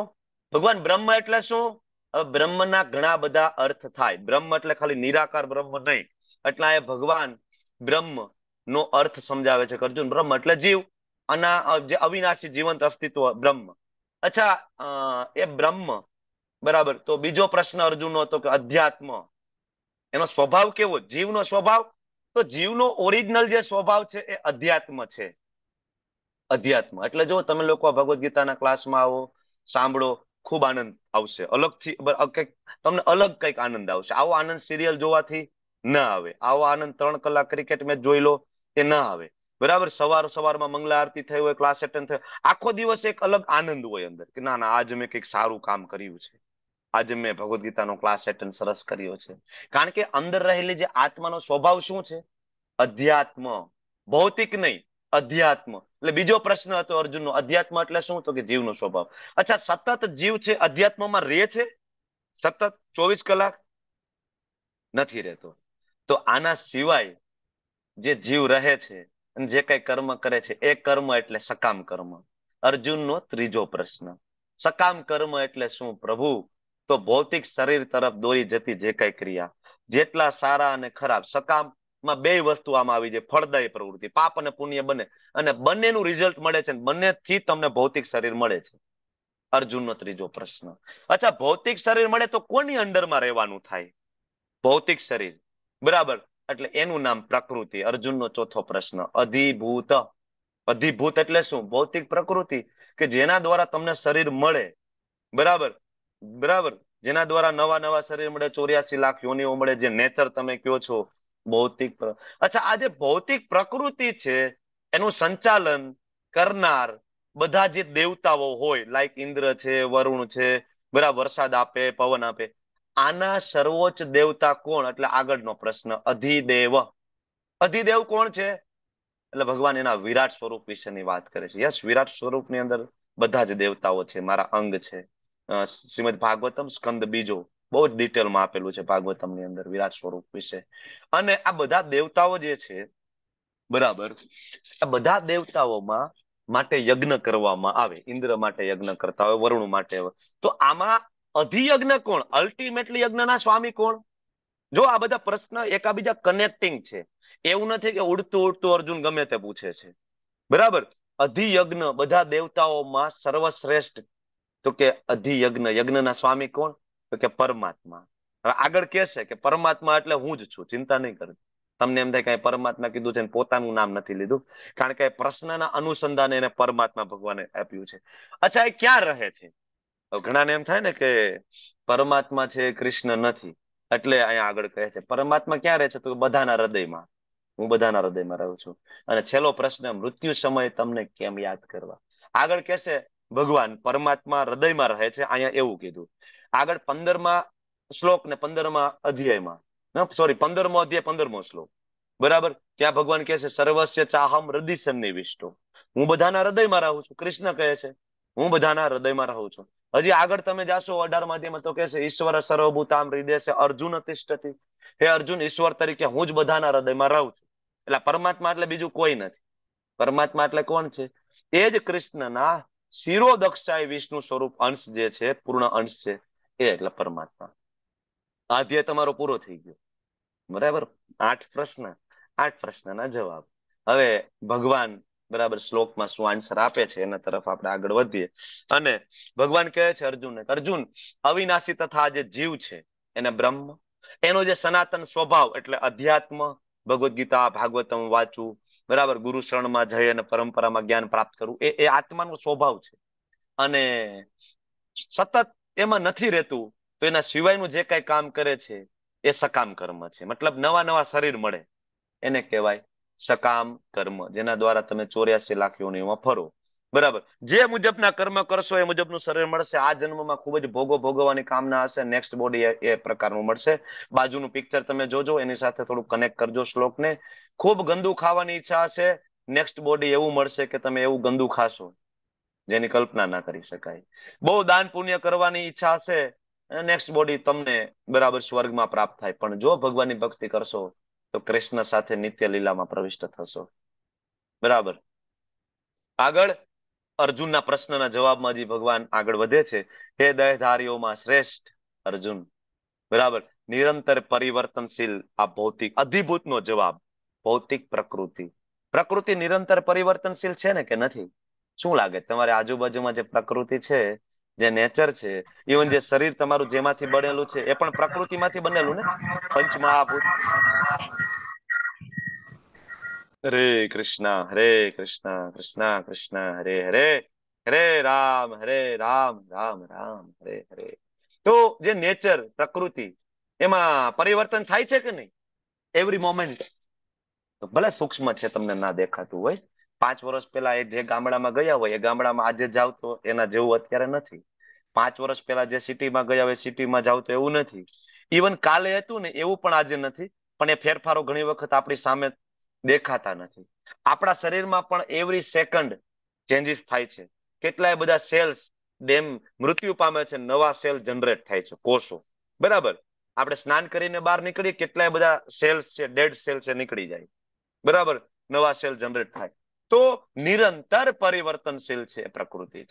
ભગવાન બ્રહ્મ એટલે શું બ્રહ્મના ઘણા બધા અર્થ થાય બ્રહ્મ એટલે ખાલી નિરાકાર બ્રહ્મ નહીં એટલે એ ભગવાન બ્રહ્મ નો અર્થ સમજાવે છે અર્જુન બ્રહ્મ એટલે જીવ અના જે અવિનાશી જીવંત અસ્તિત્વ બ્રહ્મ અચ્છા એ બ્રહ્મ બરાબર તો બીજો પ્રશ્ન અર્જુનનો હતો કે અધ્યાત્મ એનો સ્વભાવ કેવો જીવનો સ્વભાવ તો જીવનો ઓરિજિનલ જે સ્વભાવ છે એ અધ્યાત્મ છે અધ્યાત્મ એટલે જો તમે લોકો ભગવદ્ ગીતાના ક્લાસમાં આવો સાંભળો ખૂબ આનંદ આવશે અલગથી કંઈક તમને અલગ કંઈક આનંદ આવશે આવો આનંદ સિરિયલ જોવાથી ના આવે આવો આનંદ ત્રણ કલાક ક્રિકેટ મેચ જોઈ લો તે ના આવે બરાબર સવાર સવારમાં મંગલા આરતી થઈ હોય ક્લાસ એટેન્ડ થયો આખો દિવસ એક અલગ આનંદ હોય અંદર કે ના ના આજે મેં કંઈક સારું કામ કર્યું છે આજે મેં ભગવદ્ ગીતાનો ક્લાસ એટેન્ડ સરસ કર્યો છે કારણ કે અંદર રહેલી જે આત્માનો સ્વભાવ શું છે અધ્યાત્મ ભૌતિક નહીં અધ્યાત્મ એટલે બીજો પ્રશ્ન હતો અર્જુનનો અધ્યાત્મ એટલે શું તો કે જીવનો સ્વભાવ અચ્છા સતત જીવ છે અધ્યાત્મમાં રહે છે સતત ચોવીસ કલાક નથી રહેતો તો આના સિવાય જે જીવ રહે છે અને જે કઈ કર્મ કરે છે એ કર્મ એટલે સકામ કર્મ અર્જુનનો ત્રીજો પ્રશ્ન સકામ કર્મ એટલે શું પ્રભુ તો ભૌતિક શરીર તરફ દોરી જતી જે કઈ ક્રિયા જેટલા સારા અને ખરાબ સકામ માં બે વસ્તુ આમાં આવી જાય ફળદાયી પ્રવૃત્તિ પાપ અને પુણ્ય બને અને બંનેનું રિઝલ્ટ મળે છે બંને થી તમને ભૌતિક શરીર મળે છે અર્જુન નો ત્રીજો પ્રશ્ન અચ્છા ભૌતિક શરીર મળે તો કોની અંડરમાં રહેવાનું થાય ભૌતિક શરીર બરાબર એટલે એનું નામ પ્રકૃતિ અર્જુનનો ચોથો પ્રશ્ન અધિભૂત અધિભૂત એટલે શું ભૌતિક પ્રકૃતિ કે જેના દ્વારા તમને શરીર મળે બરાબર બરાબર જેના દ્વારા નવા નવા શરીર મળે ચોર્યાસી લાખ યોનિઓ મળે જે નેચર તમે કયો છો ભૌતિક અચ્છા આ જે ભૌતિક પ્રકૃતિ છે એનું સંચાલન કરનાર બધા જે દેવતાઓ હોય લાઈક ઇન્દ્ર છે વરુણ છે બરાબર વરસાદ આપે પવન આપે આના સર્વોચ્ચ દેવતા કોણ એટલે આગળનો પ્રશ્ન અધિદેવ અધિદેવ કોણ છે એટલે ભગવાન એના વિરાટ સ્વરૂપ વિશેની વાત કરે છે યસ વિરાટ સ્વરૂપની અંદર બધા જ દેવતાઓ છે મારા અંગ છે શ્રીમદ ભાગવતમ સ્કંદ બીજો બહુ જ ડિટેલમાં આપેલું છે ભાગવતમની અંદર વિરાટ સ્વરૂપ વિશે અને આ બધા દેવતાઓ જે છે બરાબર આ બધા દેવતાઓમાં માટે યજ્ઞ કરવામાં આવે ઇન્દ્ર માટે યજ્ઞ કરતા હોય વરુણ માટે તો આમાં અધિયજ્ઞ કોણ અલ્ટિમેટલી યજ્ઞના સ્વામી કોણ જો આ બધા પ્રશ્ન એકાબીજા કનેક્ટિંગ છે એવું નથી કે ઉડતું ઉડતું અર્જુન ગમે તે પૂછે છે બરાબર અધિયજ્ઞ બધા દેવતાઓમાં સર્વશ્રેષ્ઠ તો કે અધિયજ્ઞ યજ્ઞના સ્વામી કોણ તો કે પરમાત્મા હવે આગળ કહેશે કે પરમાત્મા એટલે હું જ છું ચિંતા નહીં કરવી તમને એમ થાય કે પરમાત્મા કીધું છે પોતાનું નામ નથી લીધું કારણ કે પ્રશ્નના અનુસંધાને એને પરમાત્મા ભગવાને આપ્યું છે અચ્છા એ ક્યાં રહે છે ઘણાને એમ થાય ને કે પરમાત્મા છે કૃષ્ણ નથી એટલે અહીંયા આગળ કહે છે પરમાત્મા ક્યાં રહે છે તો બધાના હૃદયમાં હું બધાના હૃદયમાં રહું છું અને છેલ્લો પ્રશ્ન મૃત્યુ સમયે તમને કેમ યાદ કરવા આગળ કહેશે ભગવાન પરમાત્મા હૃદયમાં રહે છે અહીંયા એવું કીધું આગળ પંદરમાં શ્લોક ને પંદરમાં અધ્યાયમાં સોરી પંદરમો અધ્યાય પંદરમો શ્લોક બરાબર ત્યાં ભગવાન કહે છે સર્વસ્ય ચાહમ હૃદય સન્નિવિષ્ટો હું બધાના હૃદયમાં રહું છું કૃષ્ણ કહે છે હું બધાના હૃદયમાં રહું છું હજી આગળ તમે જાશો અઢાર માધ્યમમાં તો કહે છે ઈશ્વર સર્વભૂતામ હૃદય છે અર્જુન અતિષ્ઠથી હે અર્જુન ઈશ્વર તરીકે હું જ બધાના હૃદયમાં રહું છું એટલે પરમાત્મા એટલે બીજું કોઈ નથી પરમાત્મા એટલે કોણ છે એ જ કૃષ્ણના શિરોદક્ષા વિષ્ણુ સ્વરૂપ અંશ જે છે પૂર્ણ અંશ છે એ એટલે પરમાત્મા આ અધ્યાય તમારો પૂરો થઈ ગયો બરાબર આઠ પ્રશ્ન આઠ પ્રશ્નના જવાબ હવે ભગવાન બરાબર શ્લોકમાં શું આન્સર આપે છે એના તરફ આપણે આગળ વધીએ અને ભગવાન કહે છે અર્જુનને અર્જુન અવિનાશી તથા જે જીવ છે એને બ્રહ્મ એનો જે સનાતન સ્વભાવ એટલે અધ્યાત્મ ભગવદ્ ગીતા ભાગવતમ વાંચું બરાબર ગુરુ શરણમાં જઈ અને પરંપરામાં જ્ઞાન પ્રાપ્ત કરું એ એ આત્માનો સ્વભાવ છે અને સતત એમાં નથી રહેતું તો એના સિવાયનું જે કઈ કામ કરે છે એ સકામ કર્મ છે મતલબ નવા નવા શરીર મળે એને કહેવાય સકામ કર્મ જેના દ્વારા તમે ચોર્યાસી લાખ યોનિઓમાં ફરો બરાબર જે મુજબના કર્મ કરશો એ મુજબનું શરીર મળશે આ જન્મમાં ખૂબ જ ભોગો ભોગવવાની કામના હશે નેક્સ્ટ બોડી એ પ્રકારનું મળશે બાજુનું પિક્ચર તમે જોજો એની સાથે થોડું કનેક્ટ કરજો શ્લોકને ખૂબ ગંદુ ખાવાની ઈચ્છા હશે નેક્સ્ટ બોડી એવું મળશે કે તમે એવું ગંદુ ખાશો જેની કલ્પના ના કરી શકાય બહુ દાન પુણ્ય કરવાની ઈચ્છા હશે નેક્સ્ટ બોડી તમને બરાબર સ્વર્ગમાં પ્રાપ્ત થાય પણ જો ભગવાનની ભક્તિ કરશો તો કૃષ્ણ સાથે નિત્ય લીલામાં પ્રવિષ્ટ થશો બરાબર આગળ અર્જુનના પ્રશ્નના જવાબમાં જે ભગવાન આગળ વધે છે હે દેહધારીઓમાં શ્રેષ્ઠ અર્જુન બરાબર નિરંતર પરિવર્તનશીલ આ ભૌતિક અધિભૂતનો જવાબ ભૌતિક પ્રકૃતિ પ્રકૃતિ નિરંતર પરિવર્તનશીલ છે ને કે નથી શું લાગે તમારી આજુબાજુમાં જે પ્રકૃતિ છે જે નેચર છે ઇવન જે શરીર તમારું જેમાંથી બનેલું છે એ પણ પ્રકૃતિમાંથી બનેલું ને પંચમહાભૂત હરે કૃષ્ણ હરે કૃષ્ણ કૃષ્ણ કૃષ્ણ હરે હરે હરે રામ હરે રામ રામ રામ હરે હરે તો જે નેચર પ્રકૃતિ એમાં પરિવર્તન થાય છે કે નહીં એવરી મોમેન્ટ તો ભલે સૂક્ષ્મ છે તમને ના દેખાતું હોય પાંચ વર્ષ પહેલા એ જે ગામડામાં ગયા હોય એ ગામડામાં આજે જાવ તો એના જેવું અત્યારે નથી પાંચ વર્ષ પહેલા જે સિટીમાં ગયા હોય સિટીમાં જાવ તો એવું નથી ઇવન કાલે હતું ને એવું પણ આજે નથી પણ એ ફેરફારો ઘણી વખત આપણી સામે દેખાતા નથી આપણા શરીરમાં પણ એવરી સેકન્ડ ચેન્જીસ થાય છે કેટલાય બધા સેલ્સ ડેમ મૃત્યુ પામે છે નવા સેલ જનરેટ થાય છે કોષો બરાબર આપણે સ્નાન કરીને બહાર નીકળીએ કેટલાય બધા સેલ્સ છે ડેડ સેલ છે નીકળી જાય બરાબર નવા સેલ જનરેટ થાય તો નિરંતર પરિવર્તનશીલ છે પ્રકૃતિ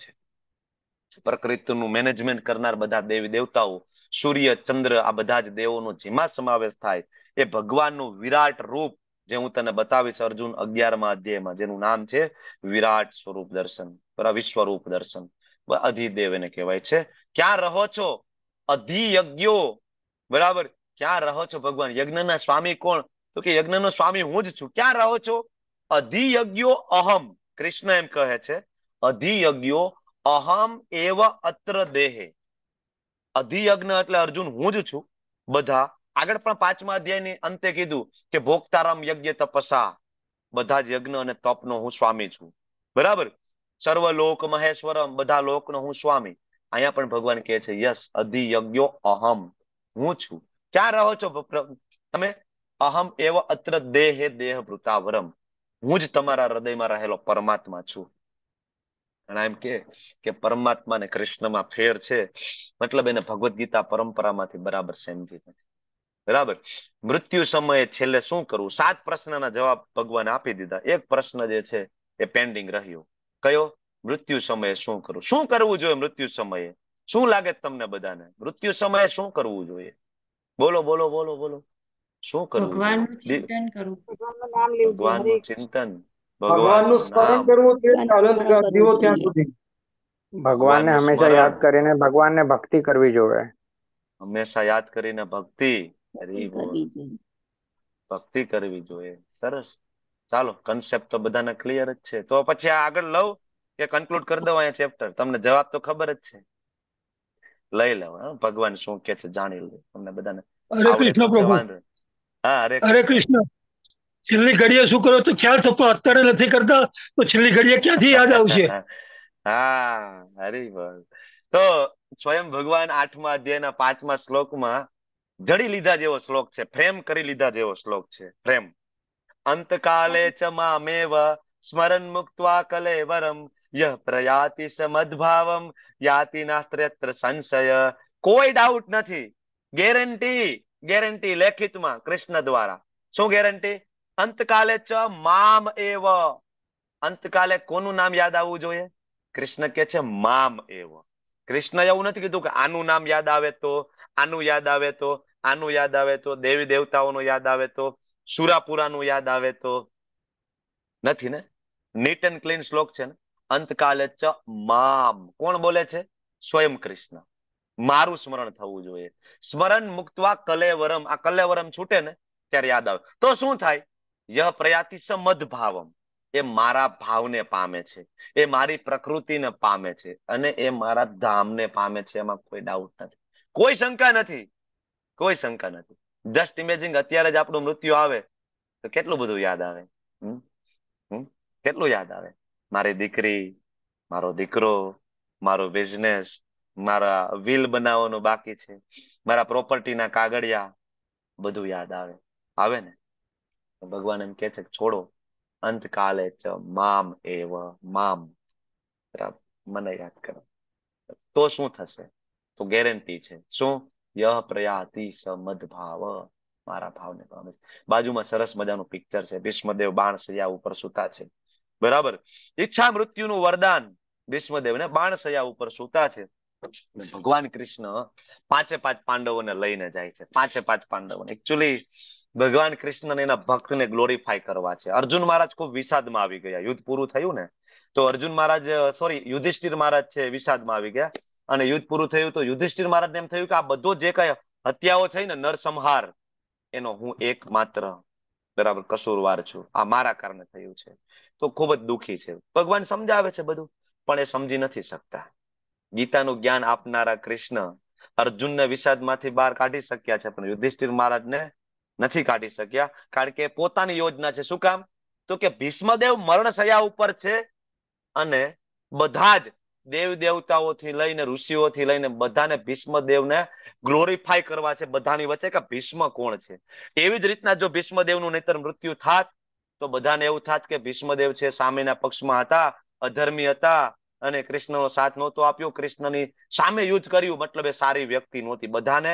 છે પ્રકૃતિનું મેનેજમેન્ટ કરનાર બધા દેવી દેવતાઓ સૂર્ય ચંદ્ર આ બધા જ દેવોનો જેમાં સમાવેશ થાય એ ભગવાનનું વિરાટ રૂપ જે હું તને બતાવીશ અર્જુન અગિયારમાં અધ્યાયમાં જેનું નામ છે વિરાટ સ્વરૂપ દર્શન વિશ્વરૂપ દર્શન અધિદેવ એને કહેવાય છે ક્યાં રહો છો અધિયજ્ઞો બરાબર ક્યાં રહો છો ભગવાન યજ્ઞના સ્વામી કોણ તો કે યજ્ઞનો સ્વામી હું જ છું ક્યાં રહો છો અધિયજ્ઞો અહમ કૃષ્ણ એમ કહે છે અધિયજ્ઞો અહમ એવ અત્ર દેહે અધિયજ્ઞ એટલે અર્જુન હું જ છું બધા આગળ પણ પાંચમા અધ્યાયની અંતે કીધું કે ભોગતારામ યજ્ઞ તપસા બધા જ યજ્ઞ અને તપનો હું સ્વામી છું બરાબર સર્વલોક મહેશ્વરમ બધા લોકનો હું સ્વામી અહીંયા પણ ભગવાન કહે છે યસ અધિયજ્ઞો અહમ હું છું ક્યાં રહો છો તમે અહમ એવ અત્ર દેહ દેહ વૃતાવરમ હું જ તમારા હૃદયમાં રહેલો પરમાત્મા છું એમ કે કે પરમાત્મા ને કૃષ્ણમાં ફેર છે મતલબ એને ભગવદ્ ગીતા પરંપરામાંથી બરાબર સમજી નથી બરાબર મૃત્યુ સમયે છેલ્લે શું કરવું સાત પ્રશ્નના જવાબ ભગવાન આપી દીધા એક પ્રશ્ન જે છે એ પેન્ડિંગ રહ્યો કયો મૃત્યુ સમયે શું કરવું શું કરવું જોઈએ મૃત્યુ સમયે શું લાગે તમને બધાને મૃત્યુ સમયે શું કરવું જોઈએ બોલો બોલો બોલો બોલો શું કરવું ભગવાનનું ચિંતન કરવું ભગવાનનું નામ લેવું હંમેશા યાદ કરીને ભગવાન ને ભક્તિ કરવી જોઈએ હંમેશા યાદ કરીને ભક્તિ ભક્તિ કરવી જોઈએ સરસ ચાલો concept તો બધાને clear જ છે તો પછી આગળ લઉં કે conclude કરી દઉં અહીંયા chapter તમને જવાબ તો ખબર જ છે લઈ લઉં હા ભગવાન શું કે છે જાણી લઉં તમને બધાને હરે કૃષ્ણ પ્રભુ હા હરે કૃષ્ણ છેલ્લી ઘડીએ શું કરો તો ખ્યાલ થતો અત્યારે નથી કરતા તો છેલ્લી ઘડીએ ક્યાંથી યાદ આવશે હા હરિભર તો સ્વયં ભગવાન આઠમા અધ્યાયના પાંચમા શ્લોકમાં જડી લીધા જેવો શ્લોક છે પ્રેમ કરી લીધા જેવો શ્લોક છે પ્રેમ અંતકાલે ચ મામેવ સ્મરણ મુક્ત્વા કલેવરમ યહ પ્રયાતિ સમદભાવમ યાતિ નાસ્ત્રેત્ર સંશય કોઈ ડાઉટ નથી ગેરંટી ગેરંટી લેખિતમાં કૃષ્ણ દ્વારા શું ગેરંટી અંતકાલે ચ મામ એવ અંતકાલે કોનું નામ યાદ આવવું જોઈએ કૃષ્ણ કે છે મામ એવ કૃષ્ણ એવું નથી કીધું કે આનું નામ યાદ આવે તો આનું યાદ આવે તો આનું યાદ આવે તો દેવી દેવતાઓનું યાદ આવે તો સુરાપુરાનું યાદ આવે તો નથી ને નીટ એન્ડ ક્લીન શ્લોક છે ને અંતકાલે ચ મામ કોણ બોલે છે સ્વયં કૃષ્ણ મારું સ્મરણ થવું જોઈએ સ્મરણ મુક્તવા કલેવરમ આ કલેવરમ છૂટે ને ત્યારે યાદ આવે તો શું થાય યહ પ્રયાતિ સમદ ભાવમ એ મારા ભાવને પામે છે એ મારી પ્રકૃતિને પામે છે અને એ મારા ધામને પામે છે એમાં કોઈ ડાઉટ નથી કોઈ શંકા નથી કોઈ શંકા નથી જસ્ટ ઇમેજિંગ અત્યારે જ આપણું મૃત્યુ આવે તો કેટલું બધું યાદ આવે કેટલું યાદ આવે મારી દીકરી મારો દીકરો મારો બિઝનેસ મારા વિલ બનાવવાનું બાકી છે મારા પ્રોપર્ટીના કાગળિયા બધું યાદ આવે આવે ને ભગવાન એમ કે છે છોડો અંતકાલે ચ મામ એવ મામ મને યાદ કરો તો શું થશે તો ગેરંટી છે શું યહ પ્રયાતિ સમદ મારા ભાવને પામે બાજુમાં સરસ મજાનું પિક્ચર છે ભીષ્મદેવ બાણ સયા ઉપર સૂતા છે બરાબર ઈચ્છા મૃત્યુનું વરદાન ભીષ્મદેવને બાણ સયા ઉપર સૂતા છે ભગવાન કૃષ્ણ પાંચે પાંચ પાંડવોને લઈને જાય છે પાંચે પાંચ પાંડવો એકચ્યુઅલી ભગવાન કૃષ્ણને એના ભક્ત ને ગ્લોરીફાય કરવા છે અર્જુન મહારાજ ખૂબ વિષાદમાં આવી ગયા યુદ્ધ પૂરું થયું ને તો અર્જુન મહારાજ સોરી યુધિષ્ઠિર મહારાજ છે વિષાદમાં આવી ગયા અને યુદ્ધ પૂરું થયું તો યુધિષ્ઠિર મહારાજને એમ થયું કે આ બધો જે કઈ હત્યાઓ થઈ ને નરસંહાર એનો હું એક બરાબર કસૂરવાર છું આ મારા કારણે થયું છે તો ખૂબ જ દુઃખી છે ભગવાન સમજાવે છે બધું પણ એ સમજી નથી શકતા ગીતાનું જ્ઞાન આપનારા કૃષ્ણ અર્જુનને વિષાદમાંથી બહાર કાઢી શક્યા છે પણ યુધિષ્ઠિર મહારાજને નથી કાઢી શક્યા કારણ કે પોતાની યોજના છે શું કામ તો કે ભીષ્મદેવ મરણ સયા ઉપર છે અને બધા જ દેવ દેવતાઓથી લઈને ઋષિઓથી લઈને બધાને ભીષ્મ દેવને ગ્લોરીફાય કરવા છે બધાની વચ્ચે કે ભીષ્મ કોણ છે એવી જ રીતના જો ભીષ્મ દેવનું નહીતર મૃત્યુ થાત તો બધાને એવું થાત કે ભીષ્મદેવ છે સામેના પક્ષમાં હતા અધર્મી હતા અને કૃષ્ણનો સાથ નહોતો આપ્યો કૃષ્ણની સામે યુદ્ધ કર્યું મતલબ એ સારી વ્યક્તિ નહોતી બધાને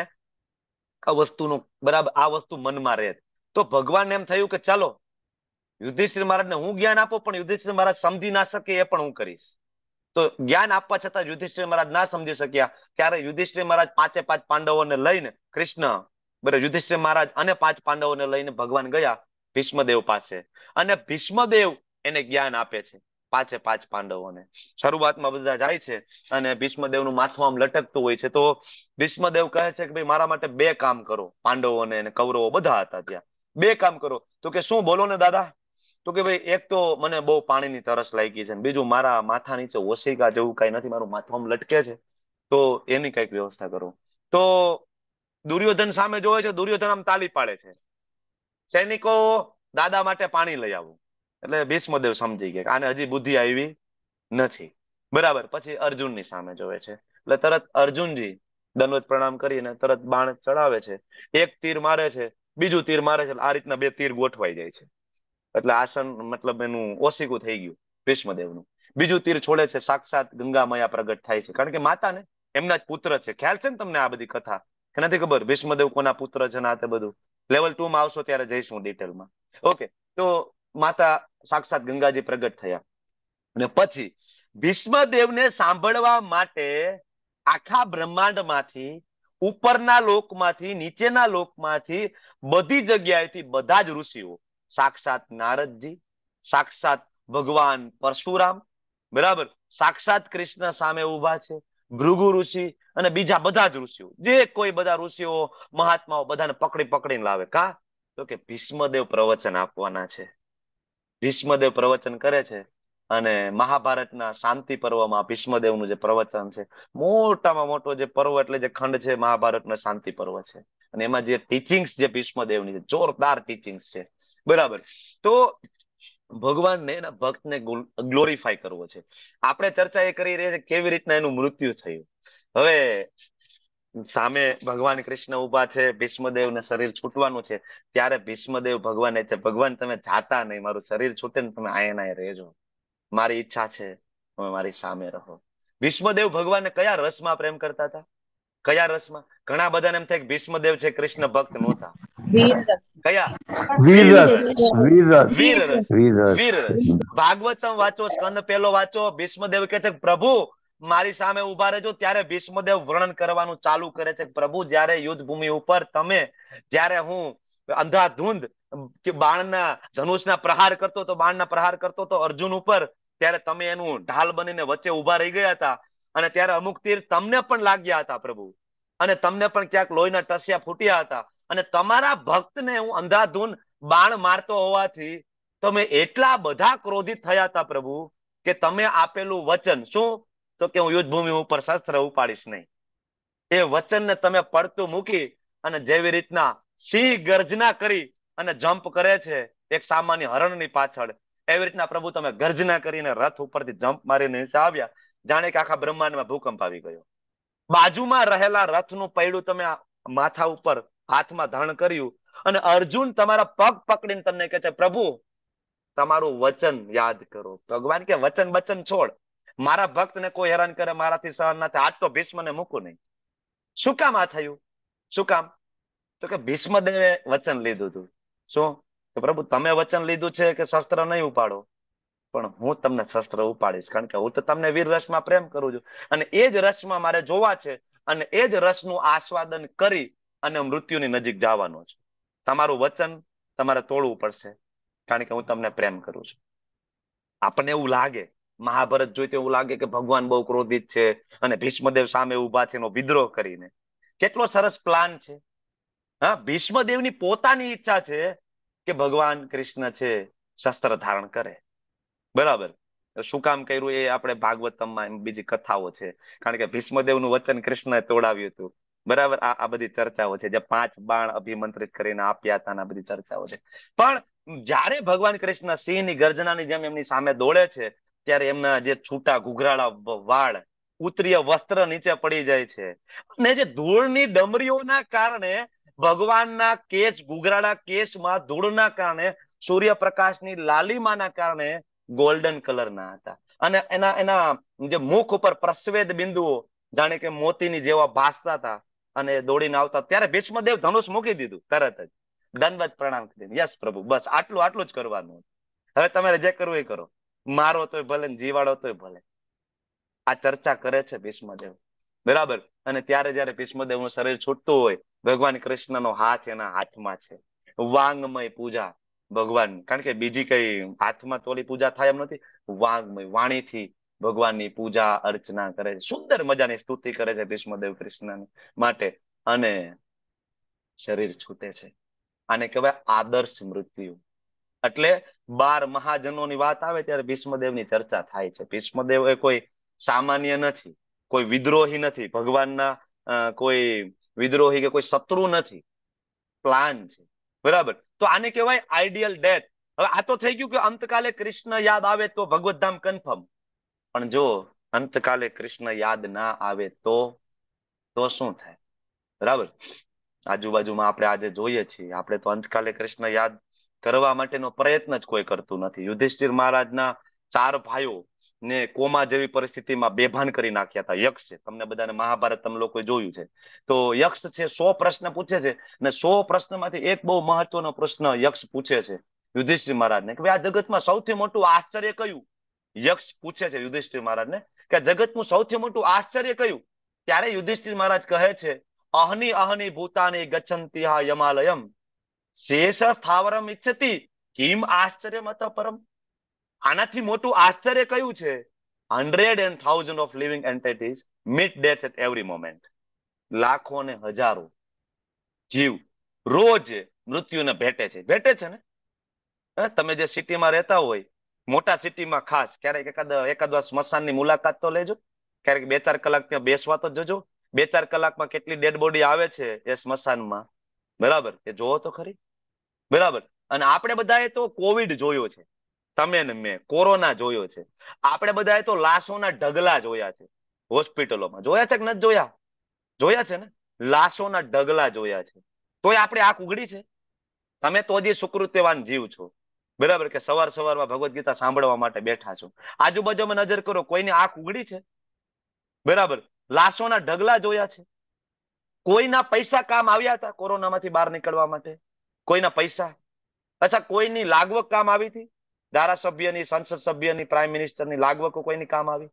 આ વસ્તુનું બરાબર આ વસ્તુ મનમાં રહે તો ભગવાન એમ થયું કે ચાલો યુધિષ્ઠિર મહારાજને હું જ્ઞાન આપો પણ યુધિષ્ઠિર મહારાજ સમજી ના શકે એ પણ હું કરીશ તો જ્ઞાન આપવા છતાં યુધિષ્ઠિર મહારાજ ના સમજી શક્યા ત્યારે યુધિષ્ઠિર મહારાજ પાંચે પાંચ પાંડવોને લઈને કૃષ્ણ બરાબર યુધિષ્ઠિર મહારાજ અને પાંચ પાંડવોને લઈને ભગવાન ગયા ભીષ્મદેવ પાસે અને ભીષ્મદેવ એને જ્ઞાન આપે છે પાંચે પાંચ પાંડવોને શરૂઆતમાં બધા જાય છે અને નું માથું આમ લટકતું હોય છે તો ભીષ્મદેવ કહે છે કે ભાઈ મારા માટે બે કામ કરો પાંડવોને અને કૌરવો બધા હતા ત્યાં બે કામ કરો તો કે શું બોલો ને દાદા તો કે ભાઈ એક તો મને બહુ પાણીની તરસ લાગી છે બીજું મારા માથા નીચે ઓશિકા જેવું કઈ નથી મારું માથું આમ લટકે છે તો એની કઈક વ્યવસ્થા કરો તો દુર્યોધન સામે જોવે છે દુર્યોધન આમ તાલી પાડે છે સૈનિકો દાદા માટે પાણી લઈ આવો એટલે ભીષ્મદેવ સમજી ગયા આને હજી બુદ્ધિ આવી નથી બરાબર પછી અર્જુનની સામે જોવે છે એટલે તરત અર્જુનજી દંડવત પ્રણામ કરીને તરત બાણ ચડાવે છે એક તીર મારે છે બીજું તીર મારે છે આ રીતના બે તીર ગોઠવાઈ જાય છે એટલે આસન મતલબ એનું ઓસિકું થઈ ગયું ભીષ્મદેવનું બીજું તીર છોડે છે સાક્ષાત ગંગામયા પ્રગટ થાય છે કારણ કે માતાને એમના જ પુત્ર છે ખ્યાલ છે ને તમને આ બધી કથા કે નથી ખબર ભીષ્મદેવ કોના પુત્ર છે ને આ બધું લેવલ ટુ માં આવશો ત્યારે જઈશું ડિટેલમાં ઓકે તો માતા સાક્ષાત ગંગાજી પ્રગટ થયા અને પછી ભીષ્મદેવને સાંભળવા માટે આખા બ્રહ્માંડમાંથી ઉપરના લોકમાંથી નીચેના લોકમાંથી બધી જગ્યાએથી બધા જ ઋષિઓ સાક્ષાત નારદજી સાક્ષાત ભગવાન પરશુરામ બરાબર સાક્ષાત કૃષ્ણ સામે ઉભા છે ભૃગુ ઋષિ અને બીજા બધા જ ઋષિઓ જે કોઈ બધા ઋષિઓ મહાત્માઓ બધાને પકડી પકડીને લાવે કા તો કે ભીષ્મદેવ પ્રવચન આપવાના છે ભીષ્મદેવ પ્રવચન કરે છે અને મહાભારતના શાંતિ પર્વમાં ભીષ્મદેવનું જે પ્રવચન છે મોટામાં મોટો જે પર્વ એટલે જે ખંડ છે મહાભારતનો શાંતિ પર્વ છે અને એમાં જે ટીચિંગ્સ જે ભીષ્મદેવની જોરદાર ટીચિંગ્સ છે બરાબર તો ભગવાનને એના ભક્તને ગ્લોરીફાઈ કરવો છે આપણે ચર્ચા એ કરી રહ્યા છે કેવી રીતના એનું મૃત્યુ થયું હવે સામે ભગવાન કૃષ્ણ ઉભા છે ભીષ્મદેવ ને શરીર છૂટવાનું છે ત્યારે ભીષ્મદેવ ભગવાન છે ભગવાન તમે જાતા નહીં મારું શરીર છૂટે ને તમે આયના રહેજો મારી ઈચ્છા છે તમે મારી સામે રહો ભીષ્મદેવ ભગવાનને કયા રસમાં પ્રેમ કરતા હતા કયા રસમાં ઘણા બધાને એમ થાય ભીષ્મદેવ છે કૃષ્ણ ભક્ત નહોતા ભાગવતમ વાંચો સ્કંદ પેલો વાંચો ભીષ્મદેવ કે છે પ્રભુ મારી સામે ઉભા રહેજો ત્યારે ભીષ્મદેવ વર્ણન કરવાનું ચાલુ કરે છે પ્રભુ જયારે યુદ્ધ ભૂમિ ઉપર તમે જ્યારે હું અંધાધૂંધ કે બાણના ધનુષના પ્રહાર કરતો તો બાણના પ્રહાર કરતો તો અર્જુન ઉપર ત્યારે તમે એનું ઢાલ બનીને વચ્ચે ઉભા રહી ગયા હતા અને ત્યારે અમુક તીર તમને પણ લાગ્યા હતા પ્રભુ અને તમને પણ ક્યાંક લોહીના ટસિયા ફૂટ્યા હતા અને તમારા ભક્તને હું અંધાધૂન બાણ મારતો હોવાથી તમે એટલા બધા ક્રોધિત થયા હતા પ્રભુ કે તમે આપેલું વચન શું તો કે હું યુદ્ધભૂમિ ઉપર શસ્ત્ર ઉપાડીશ નહીં એ વચનને તમે પડતું મૂકી અને જેવી રીતના સિંહ ગર્જના કરી અને જમ્પ કરે છે એક સામાન્ય હરણની પાછળ એવી રીતના પ્રભુ તમે ગર્જના કરીને રથ ઉપરથી જમ્પ મારીને નીચે આવ્યા જાણે કે આખા બ્રહ્માંડમાં ભૂકંપ આવી ગયો બાજુમાં રહેલા રથનું પૈડું તમે માથા ઉપર હાથમાં ધારણ કર્યું અને અર્જુન તમારા પગ પકડીને તમને કહે છે પ્રભુ તમારું વચન યાદ કરો ભગવાન કે વચન બચન છોડ મારા ભક્તને કોઈ હેરાન કરે મારાથી સહન ના થાય આજ તો ભીષ્મને મૂકું નહીં શું કામ આ થયું શું કામ તો કે ભીષ્મદેવે વચન લીધું હતું શું તો પ્રભુ તમે વચન લીધું છે કે શસ્ત્ર નહીં ઉપાડો પણ હું તમને શસ્ત્ર ઉપાડીશ કારણ કે હું તો તમને વીર રસમાં પ્રેમ કરું છું અને એ જ રસમાં મારે જોવા છે અને એ જ રસનું આસ્વાદન કરી અને મૃત્યુની નજીક જવાનો છે તમારું વચન તમારે તોડવું પડશે કારણ કે હું તમને પ્રેમ કરું છું આપણને એવું લાગે મહાભારત જોઈ એવું લાગે કે ભગવાન બહુ ક્રોધિત છે અને ભીષ્મદેવ સામે ઉભા છે એનો વિદ્રોહ કરીને કેટલો સરસ પ્લાન છે હા ભીષ્મદેવની પોતાની ઈચ્છા છે કે ભગવાન કૃષ્ણ છે શસ્ત્ર ધારણ કરે બરાબર શું કામ કર્યું એ આપણે ભાગવતમાં બીજી કથાઓ છે કારણ કે ભીષ્મદેવનું વચન કૃષ્ણએ તોડાવ્યું હતું બરાબર આ બધી ચર્ચાઓ છે જે પાંચ બાણ અભિમંત્રિત કરીને આપ્યા હતા બધી ચર્ચાઓ છે પણ જ્યારે ભગવાન કૃષ્ણ સિંહની ગર્જનાની જેમ એમની સામે દોડે છે ત્યારે એમના જે છૂટા ઘુઘરાળા વાળ ઉતરીય વસ્ત્ર નીચે પડી જાય છે અને જે ધૂળની ડમરીઓના કારણે ભગવાનના કેશ ઘુઘરાળા કેશમાં ધૂળના કારણે સૂર્યપ્રકાશની લાલીમાના કારણે ગોલ્ડન કલરના હતા અને એના એના જે મુખ ઉપર પ્રસ્વેદ બિંદુઓ જાણે કે મોતીની જેવા ભાસતા હતા અને દોડીને આવતા ત્યારે ભીષ્મદેવ ધનુષ મૂકી દીધું તરત જ દંડવત પ્રણામ કરીને યસ પ્રભુ બસ આટલું આટલું જ કરવાનું હવે તમારે જે કરવું એ કરો મારો તોય ભલે જીવાડો તોય ભલે આ ચર્ચા કરે છે ભીષ્મદેવ બરાબર અને ત્યારે જયારે ભીષ્મદેવ નું શરીર છૂટતું હોય ભગવાન કૃષ્ણનો હાથ એના હાથમાં છે વાંગમય પૂજા ભગવાન કારણ કે બીજી કઈ હાથમાં તોલી પૂજા થાય એમ નથી વાણીથી વાણીથી ભગવાનની પૂજા અર્ચના કરે છે સુંદર મજાની સ્તુતિ કરે છે ભીષ્મદેવ કૃષ્ણની માટે અને શરીર છૂટે છે આને કહેવાય આદર્શ મૃત્યુ એટલે બાર મહાજનોની વાત આવે ત્યારે ભીષ્મદેવની ચર્ચા થાય છે ભીષ્મદેવ એ કોઈ સામાન્ય નથી કોઈ વિદ્રોહી નથી ભગવાનના કોઈ વિદ્રોહી કે કોઈ શત્રુ નથી પ્લાન છે બરાબર તો આને કહેવાય આઈડિયલ ડેથ હવે આ તો થઈ ગયું કે અંતકાલે કૃષ્ણ યાદ આવે તો ભગવત ધામ કન્ફર્મ પણ જો અંતકાલે કૃષ્ણ યાદ ના આવે તો તો શું થાય બરાબર આજુબાજુમાં આપણે આજે જોઈએ છીએ આપણે તો અંતકાલે કૃષ્ણ યાદ કરવા માટેનો પ્રયત્ન જ કોઈ કરતું નથી યુધિષ્ઠિર મહારાજના ચાર ભાઈઓ ને કોમા જેવી પરિસ્થિતિમાં બેભાન કરી નાખ્યા હતા યક્ષ તમને બધાને મહાભારત તમે લોકોએ જોયું છે તો યક્ષ છે સો પ્રશ્ન પૂછે છે અને સો પ્રશ્નમાંથી એક બહુ મહત્વનો પ્રશ્ન યક્ષ પૂછે છે યુધિષ્ઠિર મહારાજને કે આ જગતમાં સૌથી મોટું આશ્ચર્ય કયું યક્ષ પૂછે છે યુધિષ્ઠિર મહારાજને કે જગતનું સૌથી મોટું આશ્ચર્ય કયું ત્યારે યુધિષ્ઠિર મહારાજ કહે છે અહની અહની ભૂતાની ગચ્છંતિ હા યમાલયમ શેષ સ્થાવરમ ઇચ્છતિ કિમ આશ્ચર્ય મત પરમ આનાથી મોટું આશ્ચર્ય કયું છે hundred and thousand of living entities meet death at every moment લાખો ને હજારો જીવ રોજ મૃત્યુને ભેટે છે ભેટે છે ને તમે જે સિટીમાં રહેતા હોય મોટા સિટીમાં ખાસ ક્યારેક એકાદ એકાદ વાર સ્મશાનની મુલાકાત તો લેજો ક્યારેક બે ચાર કલાક ત્યાં બેસવા તો જજો બે ચાર કલાકમાં કેટલી ડેડ બોડી આવે છે એ સ્મશાનમાં બરાબર એ જોવો તો ખરી બરાબર અને આપણે બધાએ તો કોવિડ જોયો છે તમે ને મેં કોરોના જોયો છે આપણે બધાએ તો લાશોના ઢગલા જોયા છે હોસ્પિટલોમાં જોયા છે કે નથી જોયા જોયા છે ને લાશોના ઢગલા જોયા છે તોય આપણે આંખ ઉઘડી છે તમે તો હજી સુકૃત્યવાન જીવ છો બરાબર કે સવાર સવારમાં ભગવદ્ ગીતા સાંભળવા માટે બેઠા છો આજુબાજુમાં નજર કરો કોઈની આંખ ઉઘડી છે બરાબર લાશોના ઢગલા જોયા છે કોઈના પૈસા કામ આવ્યા હતા કોરોનામાંથી બહાર નીકળવા માટે કોઈના પૈસા અચ્છા કોઈની લાગવક કામ આવી હતી ધારાસભ્યની સંસદ સભ્યની પ્રાઇમ મિનિસ્ટરની લાગવકો કોઈની કામ આવી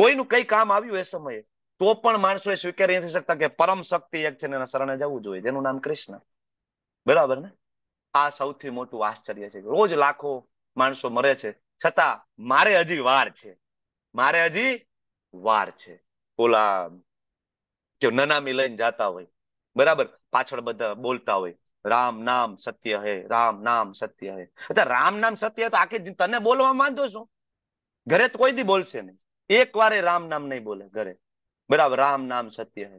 કોઈનું કઈ કામ આવ્યું એ સમયે તો પણ માણસો એ સ્વીકારી નથી શકતા કે પરમ શક્તિ એક છે એના શરણે જવું જોઈએ જેનું નામ કૃષ્ણ બરાબર ને આ સૌથી મોટું આશ્ચર્ય છે રોજ લાખો માણસો મરે છે છતાં મારે હજી વાર છે મારે હજી વાર છે ઓલા કે નનામી લઈને જાતા હોય બરાબર પાછળ બધા બોલતા હોય રામ નામ સત્ય હે રામ નામ સત્ય હે એટલે રામ નામ સત્ય તો આખી તને બોલવા માંગતો છું ઘરે તો કોઈ દી બોલશે નહીં એક વારે રામ નામ નહીં બોલે ઘરે બરાબર રામ નામ સત્ય હે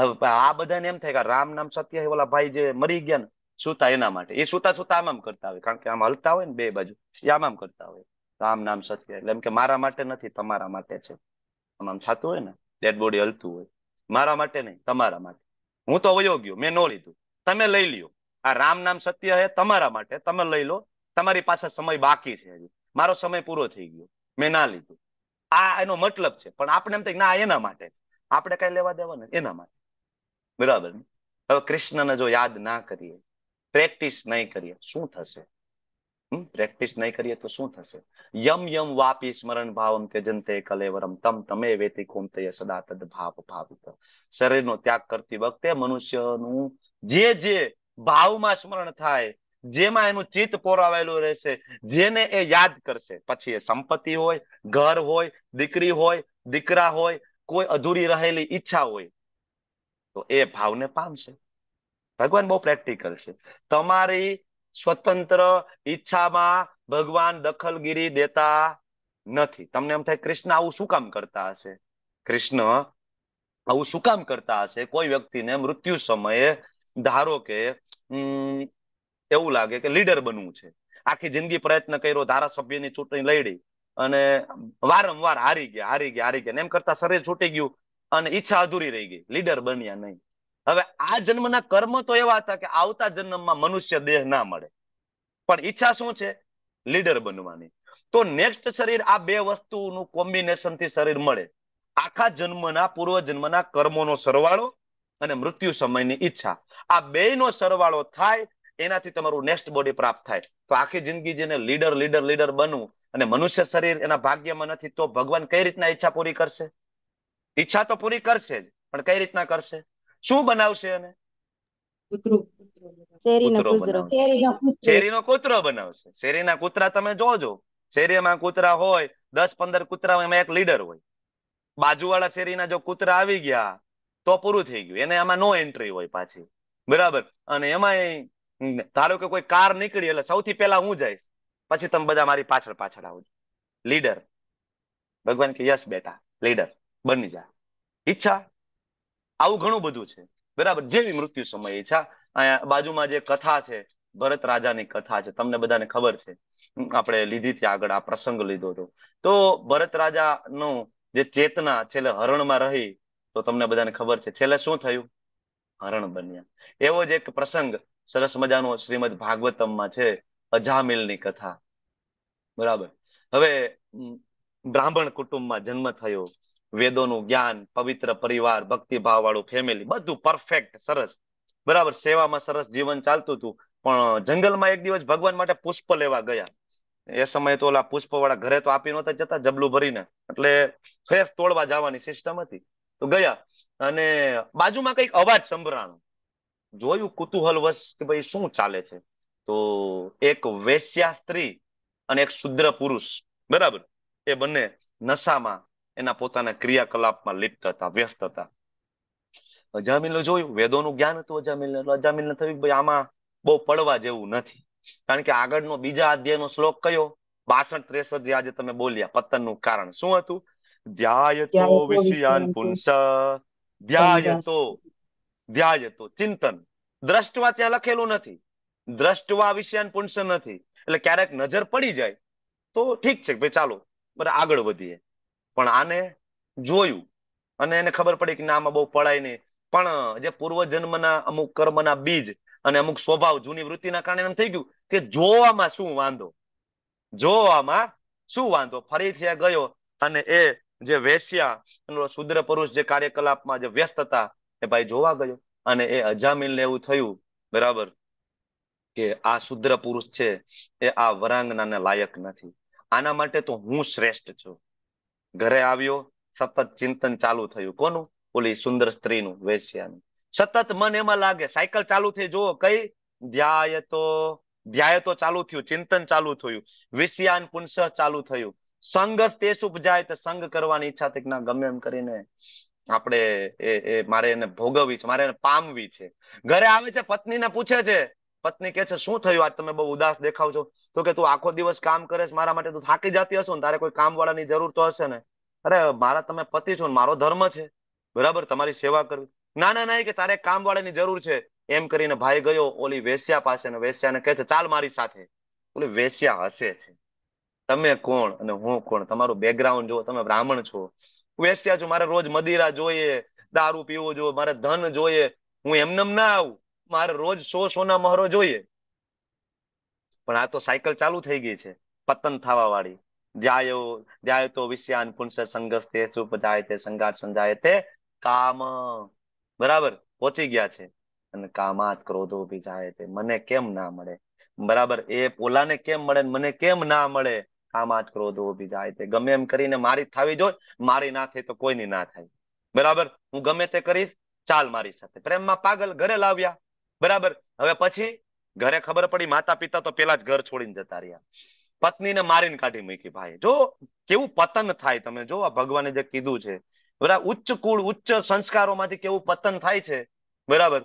હવે આ બધાને એમ થાય કે રામ નામ સત્ય હે ઓલા ભાઈ જે મરી ગયા ને સુતા એના માટે એ સુતા સુતા આમ કરતા હોય કારણ કે આમ હલતા હોય ને બે બાજુ એ આમ આમ કરતા હોય રામ નામ સત્ય એટલે એમ કે મારા માટે નથી તમારા માટે છે આમ આમ થતું હોય ને ડેડ બોડી હલતું હોય મારા માટે નહીં તમારા માટે હું તો વયો મેં નો લીધું તમે લઈ લ્યો આ રામ નામ સત્ય હે તમારા માટે તમે લઈ લો તમારી પાસે સમય બાકી છે હજી મારો સમય પૂરો થઈ ગયો મેં ના લીધું આ એનો મતલબ છે પણ આપણે એમ થાય ના એના માટે આપણે કઈ લેવા દેવા નથી એના માટે બરાબર હવે કૃષ્ણને જો યાદ ના કરીએ પ્રેક્ટિસ નહીં કરીએ શું થશે પ્રેક્ટિસ નહીં કરીએ તો શું થશે યમ યમ વાપી સ્મરણ ભાવમ ત્યજંતે કલેવરમ તમ તમે વેતી કુમ કોમતય સદા તદ ભાવ ભાવિત શરીરનો ત્યાગ કરતી વખતે મનુષ્યનું જે જે ભાવમાં સ્મરણ થાય જેમાં એનું ચિત્ત પોરાવેલું રહેશે જેને એ યાદ કરશે પછી એ સંપત્તિ હોય ઘર હોય દીકરી હોય દીકરા હોય કોઈ અધૂરી રહેલી ઈચ્છા હોય તો એ ભાવને પામશે ભગવાન બહુ પ્રેક્ટિકલ છે તમારી સ્વતંત્ર ઈચ્છામાં ભગવાન દખલગીરી દેતા નથી તમને એમ થાય કૃષ્ણ આવું શું કામ કરતા હશે કૃષ્ણ આવું શું કામ કરતા હશે કોઈ વ્યક્તિને મૃત્યુ સમયે ધારો કે એવું લાગે કે લીડર બનવું છે આખી જિંદગી પ્રયત્ન કર્યો ધારાસભ્યની ચૂંટણી લડી અને વારંવાર હારી ગયા હારી ગયા હારી ગયા એમ કરતા શરીર છૂટી ગયું અને ઈચ્છા અધૂરી રહી ગઈ લીડર બન્યા નહીં હવે આ જન્મના કર્મ તો એવા હતા કે આવતા જન્મમાં મનુષ્ય દેહ ના મળે પણ ઈચ્છા શું છે લીડર બનવાની તો નેક્સ્ટ શરીર આ બે વસ્તુનું કોમ્બિનેશન શરીર મળે આખા જન્મના પૂર્વ જન્મના કર્મોનો સરવાળો અને મૃત્યુ સમયની ઈચ્છા આ નો સરવાળો થાય એનાથી તમારું નેક્સ્ટ બોડી પ્રાપ્ત થાય તો આખી જિંદગી જેને લીડર લીડર લીડર બનવું અને મનુષ્ય શરીર એના ભાગ્યમાં નથી તો ભગવાન કઈ રીતના ઈચ્છા પૂરી કરશે ઈચ્છા તો પૂરી કરશે જ પણ કઈ રીતના કરશે શું બનાવશે એને પૂરું થઈ ગયું એને આમાં નો એન્ટ્રી હોય પાછી બરાબર અને એમાં ધારો કે કોઈ કાર નીકળી એટલે સૌથી પેલા હું જઈશ પછી તમે બધા મારી પાછળ પાછળ આવજો લીડર ભગવાન કે યસ બેટા લીડર બની જા ઈચ્છા આવું ઘણું બધું છે બરાબર જેવી મૃત્યુ સમય ઈચ્છા અહીંયા બાજુમાં જે કથા છે ભરત રાજાની કથા છે તમને બધાને ખબર છે આપણે લીધી હતી આગળ આ પ્રસંગ લીધો હતો તો ભરત રાજાનું જે ચેતના છેલ્લે હરણમાં રહી તો તમને બધાને ખબર છે છેલ્લે શું થયું હરણ બન્યા એવો જ એક પ્રસંગ સરસ મજાનો શ્રીમદ ભાગવતમમાં છે અજામિલની કથા બરાબર હવે બ્રાહ્મણ કુટુંબમાં જન્મ થયો વેદોનું જ્ઞાન પવિત્ર પરિવાર ભક્તિભાવ વાળું ફેમિલી બધું પરફેક્ટ સરસ બરાબર સેવામાં સરસ જીવન ચાલતું હતું પણ જંગલમાં એક દિવસ ભગવાન માટે પુષ્પ લેવા ગયા એ સમયે તો ઓલા પુષ્પ વાળા ઘરે તો આપી નતા જતા જબલું ભરીને એટલે ફ્રેશ તોડવા જવાની સિસ્ટમ હતી તો ગયા અને બાજુમાં કઈક અવાજ સંભળાણો જોયું કુતુહલ વશ કે ભાઈ શું ચાલે છે તો એક વેશ્યા સ્ત્રી અને એક શુદ્ર પુરુષ બરાબર એ બંને નશામાં એના પોતાના ક્રિયાકલાપમાં લિપ્ત હતા વ્યસ્ત હતા અજામિલને જોયું વેદોનું જ્ઞાન હતું અજામિલને અજામિલને થયું ભાઈ આમાં બહુ પડવા જેવું નથી કારણ કે આગળનો બીજા અધ્યાયનો શ્લોક કયો બાસઠ ત્રેસઠ જે આજે તમે બોલ્યા પતનનું કારણ શું હતું ધ્યાયતો વિષયાન પુંસ ધ્યાયતો ધ્યાયતો ચિંતન દ્રષ્ટવા ત્યાં લખેલું નથી દ્રષ્ટવા વિષયાન પુંસ નથી એટલે ક્યારેક નજર પડી જાય તો ઠીક છે ભાઈ ચાલો બરાબર આગળ વધીએ પણ આને જોયું અને એને ખબર પડી કે ના આમાં બહુ પડાય નહીં પણ જે પૂર્વ અમુક કર્મના બીજ અને અમુક સ્વભાવ જૂની વૃત્તિના કારણે એમ થઈ ગયું કે જોવામાં શું વાંધો જોવામાં શું વાંધો ફરી ત્યાં ગયો અને એ જે વેશ્યા શુદ્ર પુરુષ જે કાર્યકલાપમાં જે વ્યસ્ત હતા એ ભાઈ જોવા ગયો અને એ અજામિલને એવું થયું બરાબર કે આ શુદ્ર પુરુષ છે એ આ વરાંગનાને લાયક નથી આના માટે તો હું શ્રેષ્ઠ છું ઘરે આવ્યો સતત ચિંતન ચાલુ થયું કોનું ઓલી સુંદર સ્ત્રીનું વેશ્યાનું સતત મન એમાં લાગે સાયકલ ચાલુ થઈ જુઓ કઈ ધ્યાય તો ધ્યાય તો ચાલુ થયું ચિંતન ચાલુ થયું વિષયાન પુનશ ચાલુ થયું સંઘ તે ઉપજાય તો સંગ કરવાની ઈચ્છા થઈ ના ગમે એમ કરીને આપણે એ એ મારે એને ભોગવવી છે મારે એને પામવી છે ઘરે આવે છે પત્નીને પૂછે છે પત્ની કે છે શું થયું આજ તમે બહુ ઉદાસ દેખાવ છો તો કે તું આખો દિવસ કામ કરે મારા માટે તું થાકી જતી હશો ને તારે કોઈ કામ વાળાની જરૂર તો હશે ને અરે મારા તમે પતિ છો ને મારો ધર્મ છે બરાબર તમારી સેવા કરવી ના ના ના કે તારે કામ વાળાની જરૂર છે એમ કરીને ભાઈ ગયો ઓલી વેશ્યા પાસે ને વેશ્યાને કહે છે ચાલ મારી સાથે ઓલી વેશ્યા હશે છે તમે કોણ અને હું કોણ તમારું બેકગ્રાઉન્ડ જુઓ તમે બ્રાહ્મણ છો વેશ્યા છો મારે રોજ મદિરા જોઈએ દારૂ પીવો જોઈએ મારે ધન જોઈએ હું એમને ના આવું મારે રોજ સો સોના મહારો જોઈએ પણ આ તો સાયકલ ચાલુ થઈ ગઈ છે પતન થવા વાળી ધ્યાયો ધ્યાય તો વિષયાન પુંસ સંગસ તે સુપ જાય તે સંગાત સંજાય તે કામ બરાબર પહોંચી ગયા છે અને કામાત ક્રોધો ભી જાય તે મને કેમ ના મળે બરાબર એ પોલાને કેમ મળે મને કેમ ના મળે કામાત ક્રોધો ભી જાય તે ગમે એમ કરીને મારી થાવી જોઈએ મારી ના થાય તો કોઈની ના થાય બરાબર હું ગમે તે કરીશ ચાલ મારી સાથે પ્રેમમાં પાગલ ઘરે લાવ્યા બરાબર હવે પછી ઘરે ખબર પડી માતા પિતા તો પેલા જ ઘર છોડીને જતા રહ્યા પત્નીને મારીને કાઢી મૂકી ભાઈ જો કેવું પતન થાય તમે જો આ ભગવાને જે કીધું છે બરાબર ઉચ્ચ કુળ ઉચ્ચ સંસ્કારોમાંથી કેવું પતન થાય છે બરાબર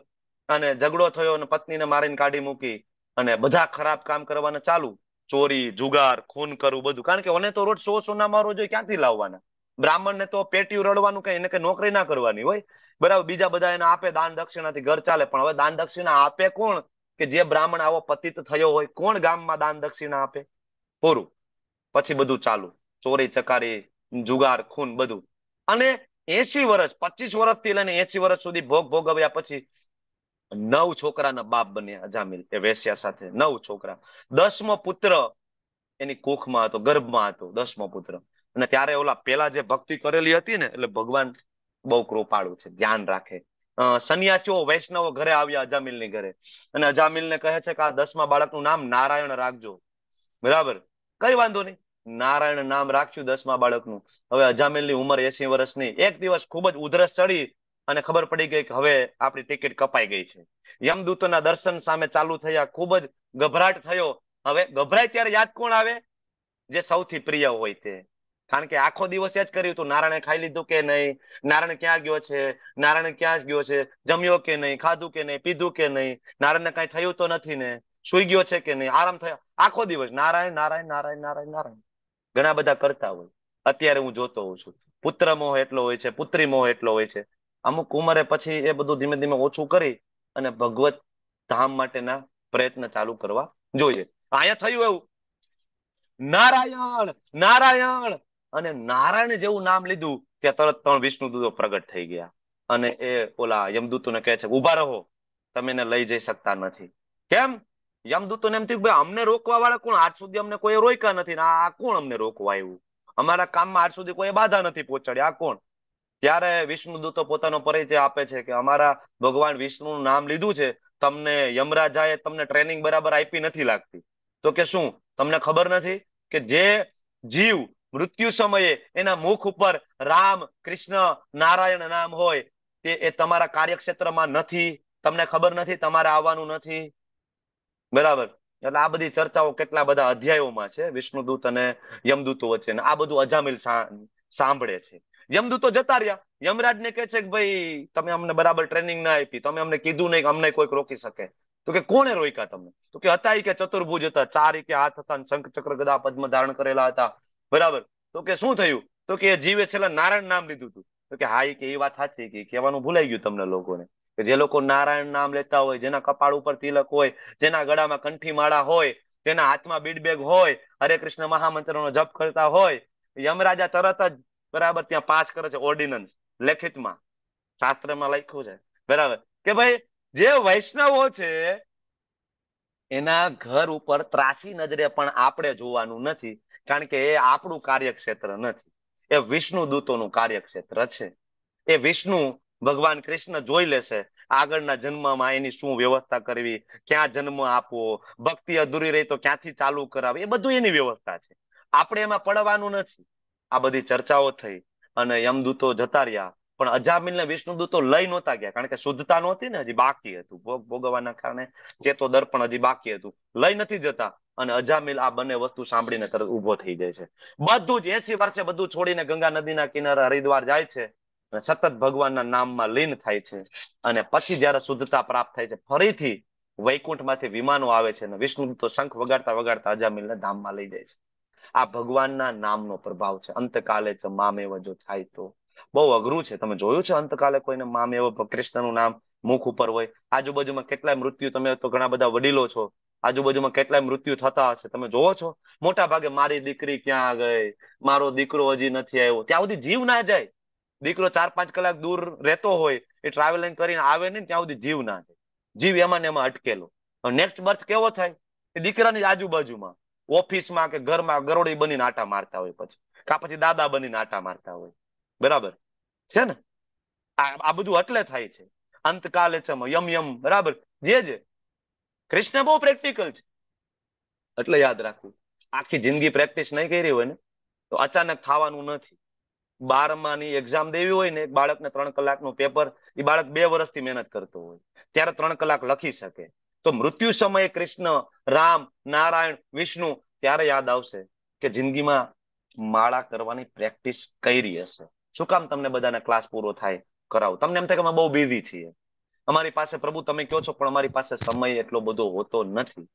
અને ઝઘડો થયો અને પત્નીને મારીને કાઢી મૂકી અને બધા ખરાબ કામ કરવાને ચાલુ ચોરી જુગાર ખૂન કરવું બધું કારણ કે ઓને તો રોજ સો સોના મારો જોઈએ ક્યાંથી લાવવાના બ્રાહ્મણ ને તો પેટીયું રડવાનું કઈ એને કઈ નોકરી ના કરવાની હોય બરાબર બીજા બધા એને આપે દાન દક્ષિણાથી ઘર ચાલે પણ હવે દાન દક્ષિણા આપે કોણ કે જે બ્રાહ્મણ આવો પતિત થયો હોય કોણ ગામમાં દાન દક્ષિણા આપે પૂરું પછી બધું ચાલુ ચોરી ચકારી જુગાર ખૂન બધું અને એસી વર્ષ પચીસ વર્ષથી લઈને એસી વર્ષ સુધી ભોગ ભોગવ્યા પછી નવ છોકરાના બાપ બન્યા અજામિલ એ વેશ્યા સાથે નવ છોકરા દસમો પુત્ર એની કોખમાં હતો ગર્ભમાં હતો દસમો પુત્ર અને ત્યારે ઓલા પેલા જે ભક્તિ કરેલી હતી ને એટલે ભગવાન બહુ કૃપાળુ છે ધ્યાન રાખે સન્યાસીઓ વૈષ્ણવો ઘરે આવ્યા અજામિલની ઘરે અને અજામિલને કહે છે કે આ દસમા બાળકનું નામ નારાયણ રાખજો બરાબર કઈ વાંધો નહીં નારાયણ નામ રાખ્યું દસમા બાળકનું હવે અજામિલની ઉંમર એસી વર્ષની એક દિવસ ખૂબ જ ઉધરસ ચડી અને ખબર પડી ગઈ કે હવે આપણી ટિકિટ કપાઈ ગઈ છે યમદૂતોના દર્શન સામે ચાલુ થયા ખૂબ જ ગભરાટ થયો હવે ગભરાય ત્યારે યાદ કોણ આવે જે સૌથી પ્રિય હોય તે કારણ કે આખો દિવસ એ જ કર્યું હતું નારાયણે ખાઈ લીધું કે નહીં નારાયણ ક્યાં ગયો છે નારાયણ ક્યાં ગયો છે જમ્યો કે નહીં ખાધું કે નહીં પીધું કે નહીં નારાયણને કઈ થયું તો નથી ને સુઈ ગયો છે કે નહીં આરામ થયો આખો દિવસ નારાયણ નારાયણ નારાયણ નારાયણ નારાયણ ઘણા બધા કરતા હોય અત્યારે હું જોતો હોઉં છું પુત્ર મોહ એટલો હોય છે પુત્રી મોહ એટલો હોય છે અમુક ઉંમરે પછી એ બધું ધીમે ધીમે ઓછું કરી અને ભગવત ધામ માટેના પ્રયત્ન ચાલુ કરવા જોઈએ અહીંયા થયું એવું નારાયણ નારાયણ અને નારાયણ જેવું નામ લીધું ત્યાં તરત ત્રણ વિષ્ણુ દૂતો પ્રગટ થઈ ગયા અને એ ઓલા યમદૂતોને કહે છે ઉભા રહો તમે એને લઈ જઈ શકતા નથી કેમ યમદૂતોને એમ થયું ભાઈ અમને રોકવા વાળા કોણ આજ સુધી અમને કોઈ રોક્યા નથી ને આ કોણ અમને રોકવા આવ્યું અમારા કામમાં આજ સુધી કોઈ બાધા નથી પહોંચાડી આ કોણ ત્યારે વિષ્ણુ દૂતો પોતાનો પરિચય આપે છે કે અમારા ભગવાન વિષ્ણુ નું નામ લીધું છે તમને યમરાજાએ તમને ટ્રેનિંગ બરાબર આપી નથી લાગતી તો કે શું તમને ખબર નથી કે જે જીવ મૃત્યુ સમયે એના મુખ ઉપર રામ કૃષ્ણ નારાયણ નામ હોય તે એ તમારા કાર્યક્ષેત્રમાં નથી તમને ખબર નથી તમારે આવવાનું નથી બરાબર એટલે આ બધી ચર્ચાઓ કેટલા બધા અધ્યાયોમાં છે વિષ્ણુદૂત અને યમદૂતો વચ્ચે આ બધું અજામિલ સાંભળે છે યમદૂતો જતા રહ્યા યમરાજ ને કે છે કે ભાઈ તમે અમને બરાબર ટ્રેનિંગ ના આપી તમે અમને કીધું નહીં અમને કોઈક રોકી શકે તો કે કોણે રોક્યા તમે તો કે હતા કે ચતુર્ભુજ હતા ચાર કે હાથ હતા શંખ ચક્ર ગદા પદ્મ ધારણ કરેલા હતા બરાબર તો કે શું થયું તો કે જીવે છેલ્લા નારાયણ નામ લીધું હતું તો કે હા એ કે એ વાત સાચી કે કહેવાનું ભૂલાઈ ગયું તમને લોકોને કે જે લોકો નારાયણ નામ લેતા હોય જેના કપાળ ઉપર તિલક હોય જેના ગળામાં કંઠી માળા હોય તેના હાથમાં બીડ હોય હરે કૃષ્ણ મહામંત્રનો જપ કરતા હોય યમરાજા તરત જ બરાબર ત્યાં પાસ કરે છે ઓર્ડિનન્સ લેખિતમાં શાસ્ત્રમાં લખ્યું છે બરાબર કે ભાઈ જે વૈષ્ણવો છે એના ઘર ઉપર ત્રાસી નજરે પણ આપણે જોવાનું નથી કારણ કે એ આપણું કાર્યક્ષેત્ર નથી એ વિષ્ણુ દૂતોનું કાર્યક્ષેત્ર છે એ વિષ્ણુ ભગવાન કૃષ્ણ જોઈ લેશે આગળના જન્મમાં એની શું વ્યવસ્થા કરવી ક્યાં જન્મ આપવો ભક્તિ અધૂરી રહી તો ક્યાંથી ચાલુ કરાવી એ બધું એની વ્યવસ્થા છે આપણે એમાં પડવાનું નથી આ બધી ચર્ચાઓ થઈ અને યમદૂતો જતા રહ્યા પણ વિષ્ણુ દૂતો લઈ નહોતા ગયા કારણ કે શુદ્ધતા નહોતી ને હજી બાકી હતું ભોગવવાના કારણે ચેતો દર્પણ હજી બાકી હતું લઈ નથી જતા અને અજામિલ આ બંને વસ્તુ સાંભળીને તરત ઉભો થઈ જાય છે બધું જ એસી વર્ષે બધું છોડીને ગંગા નદીના કિનારે હરિદ્વાર જાય છે અને સતત ભગવાનના નામમાં લીન થાય છે અને પછી જયારે શુદ્ધતા પ્રાપ્ત થાય છે ફરીથી વૈકુંઠમાંથી વિમાનો આવે છે અને વિષ્ણુ તો શંખ વગાડતા વગાડતા અજામિલને ધામમાં લઈ જાય છે આ ભગવાનના નામનો પ્રભાવ છે અંતકાલે જ મામેવ જો થાય તો બહુ અઘરું છે તમે જોયું છે અંતકાલે કોઈને મામેવ કૃષ્ણનું નામ મુખ ઉપર હોય આજુબાજુમાં કેટલાય મૃત્યુ તમે તો ઘણા બધા વડીલો છો આજુબાજુમાં કેટલાય મૃત્યુ થતા હશે તમે જોવો છો મોટા ભાગે મારી દીકરી ક્યાં ગઈ મારો દીકરો હજી નથી આવ્યો ત્યાં સુધી જીવ ના જાય દીકરો ચાર પાંચ કલાક દૂર રહેતો હોય એ ટ્રાવેલિંગ કરીને આવે ને ત્યાં સુધી જીવ ના જાય જીવ એમાં ને એમાં અટકેલો નેક્સ્ટ બર્થ કેવો થાય એ દીકરાની આજુબાજુમાં ઓફિસમાં કે ઘરમાં ગરોળી બનીને આટા મારતા હોય પછી કા પછી દાદા બનીને આટા મારતા હોય બરાબર છે ને આ બધું એટલે થાય છે અંતકાલે છે યમ યમ બરાબર જે જે કૃષ્ણ બહુ પ્રેક્ટિકલ છે એટલે યાદ રાખવું આખી જિંદગી પ્રેક્ટિસ નહીં કરી હોય ને તો અચાનક થવાનું નથી બારમાની એક્ઝામ દેવી હોય ને બાળકને ત્રણ કલાકનું પેપર એ બાળક બે વર્ષથી મહેનત કરતો હોય ત્યારે ત્રણ કલાક લખી શકે તો મૃત્યુ સમયે કૃષ્ણ રામ નારાયણ વિષ્ણુ ત્યારે યાદ આવશે કે જિંદગીમાં માળા કરવાની પ્રેક્ટિસ કરી હશે શું કામ તમને બધાને ક્લાસ પૂરો થાય કરાવું તમને એમ થાય કે અમે બહુ બિઝી છીએ અમારી પાસે પ્રભુ તમે કહો છો પણ અમારી પાસે સમય એટલો બધો હોતો નથી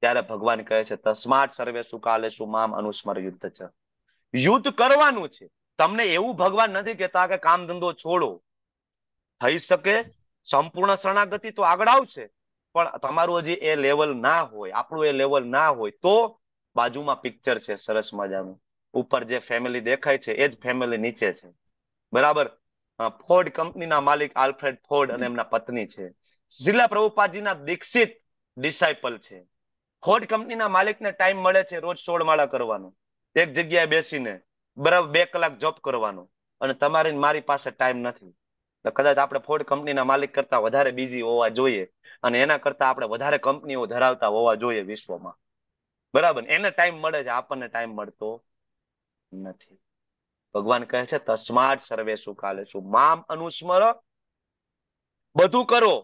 ત્યારે ભગવાન કહે છે તસ્માત સર્વે સુકાલે સુમામ અનુસ્મર યુદ્ધ છે યુદ્ધ કરવાનું છે તમને એવું ભગવાન નથી કહેતા કે કામ ધંધો છોડો થઈ શકે સંપૂર્ણ શરણાગતિ તો આગળ આવશે પણ તમારું હજી એ લેવલ ના હોય આપણું એ લેવલ ના હોય તો બાજુમાં પિક્ચર છે સરસ મજાનું ઉપર જે ફેમિલી દેખાય છે એ જ ફેમિલી નીચે છે બરાબર ફોર્ડ કંપનીના માલિક આલ્ફ્રેડ ફોર્ડ અને એમના પત્ની છે શ્રીલા પ્રભુપાદજીના દીક્ષિત ડિસાઇપલ છે ફોર્ડ કંપનીના માલિકને ટાઈમ મળે છે રોજ સોળ માળા કરવાનો એક જગ્યાએ બેસીને બરાબર બે કલાક જોબ કરવાનો અને તમારી મારી પાસે ટાઈમ નથી તો કદાચ આપણે ફોર્ડ કંપનીના માલિક કરતા વધારે બિઝી હોવા જોઈએ અને એના કરતા આપણે વધારે કંપનીઓ ધરાવતા હોવા જોઈએ વિશ્વમાં બરાબર એને ટાઈમ મળે છે આપણને ટાઈમ મળતો નથી ભગવાન કહે છે તસ્માત સર્વે સુખાલે શું મામ અનુસ્મર બધું કરો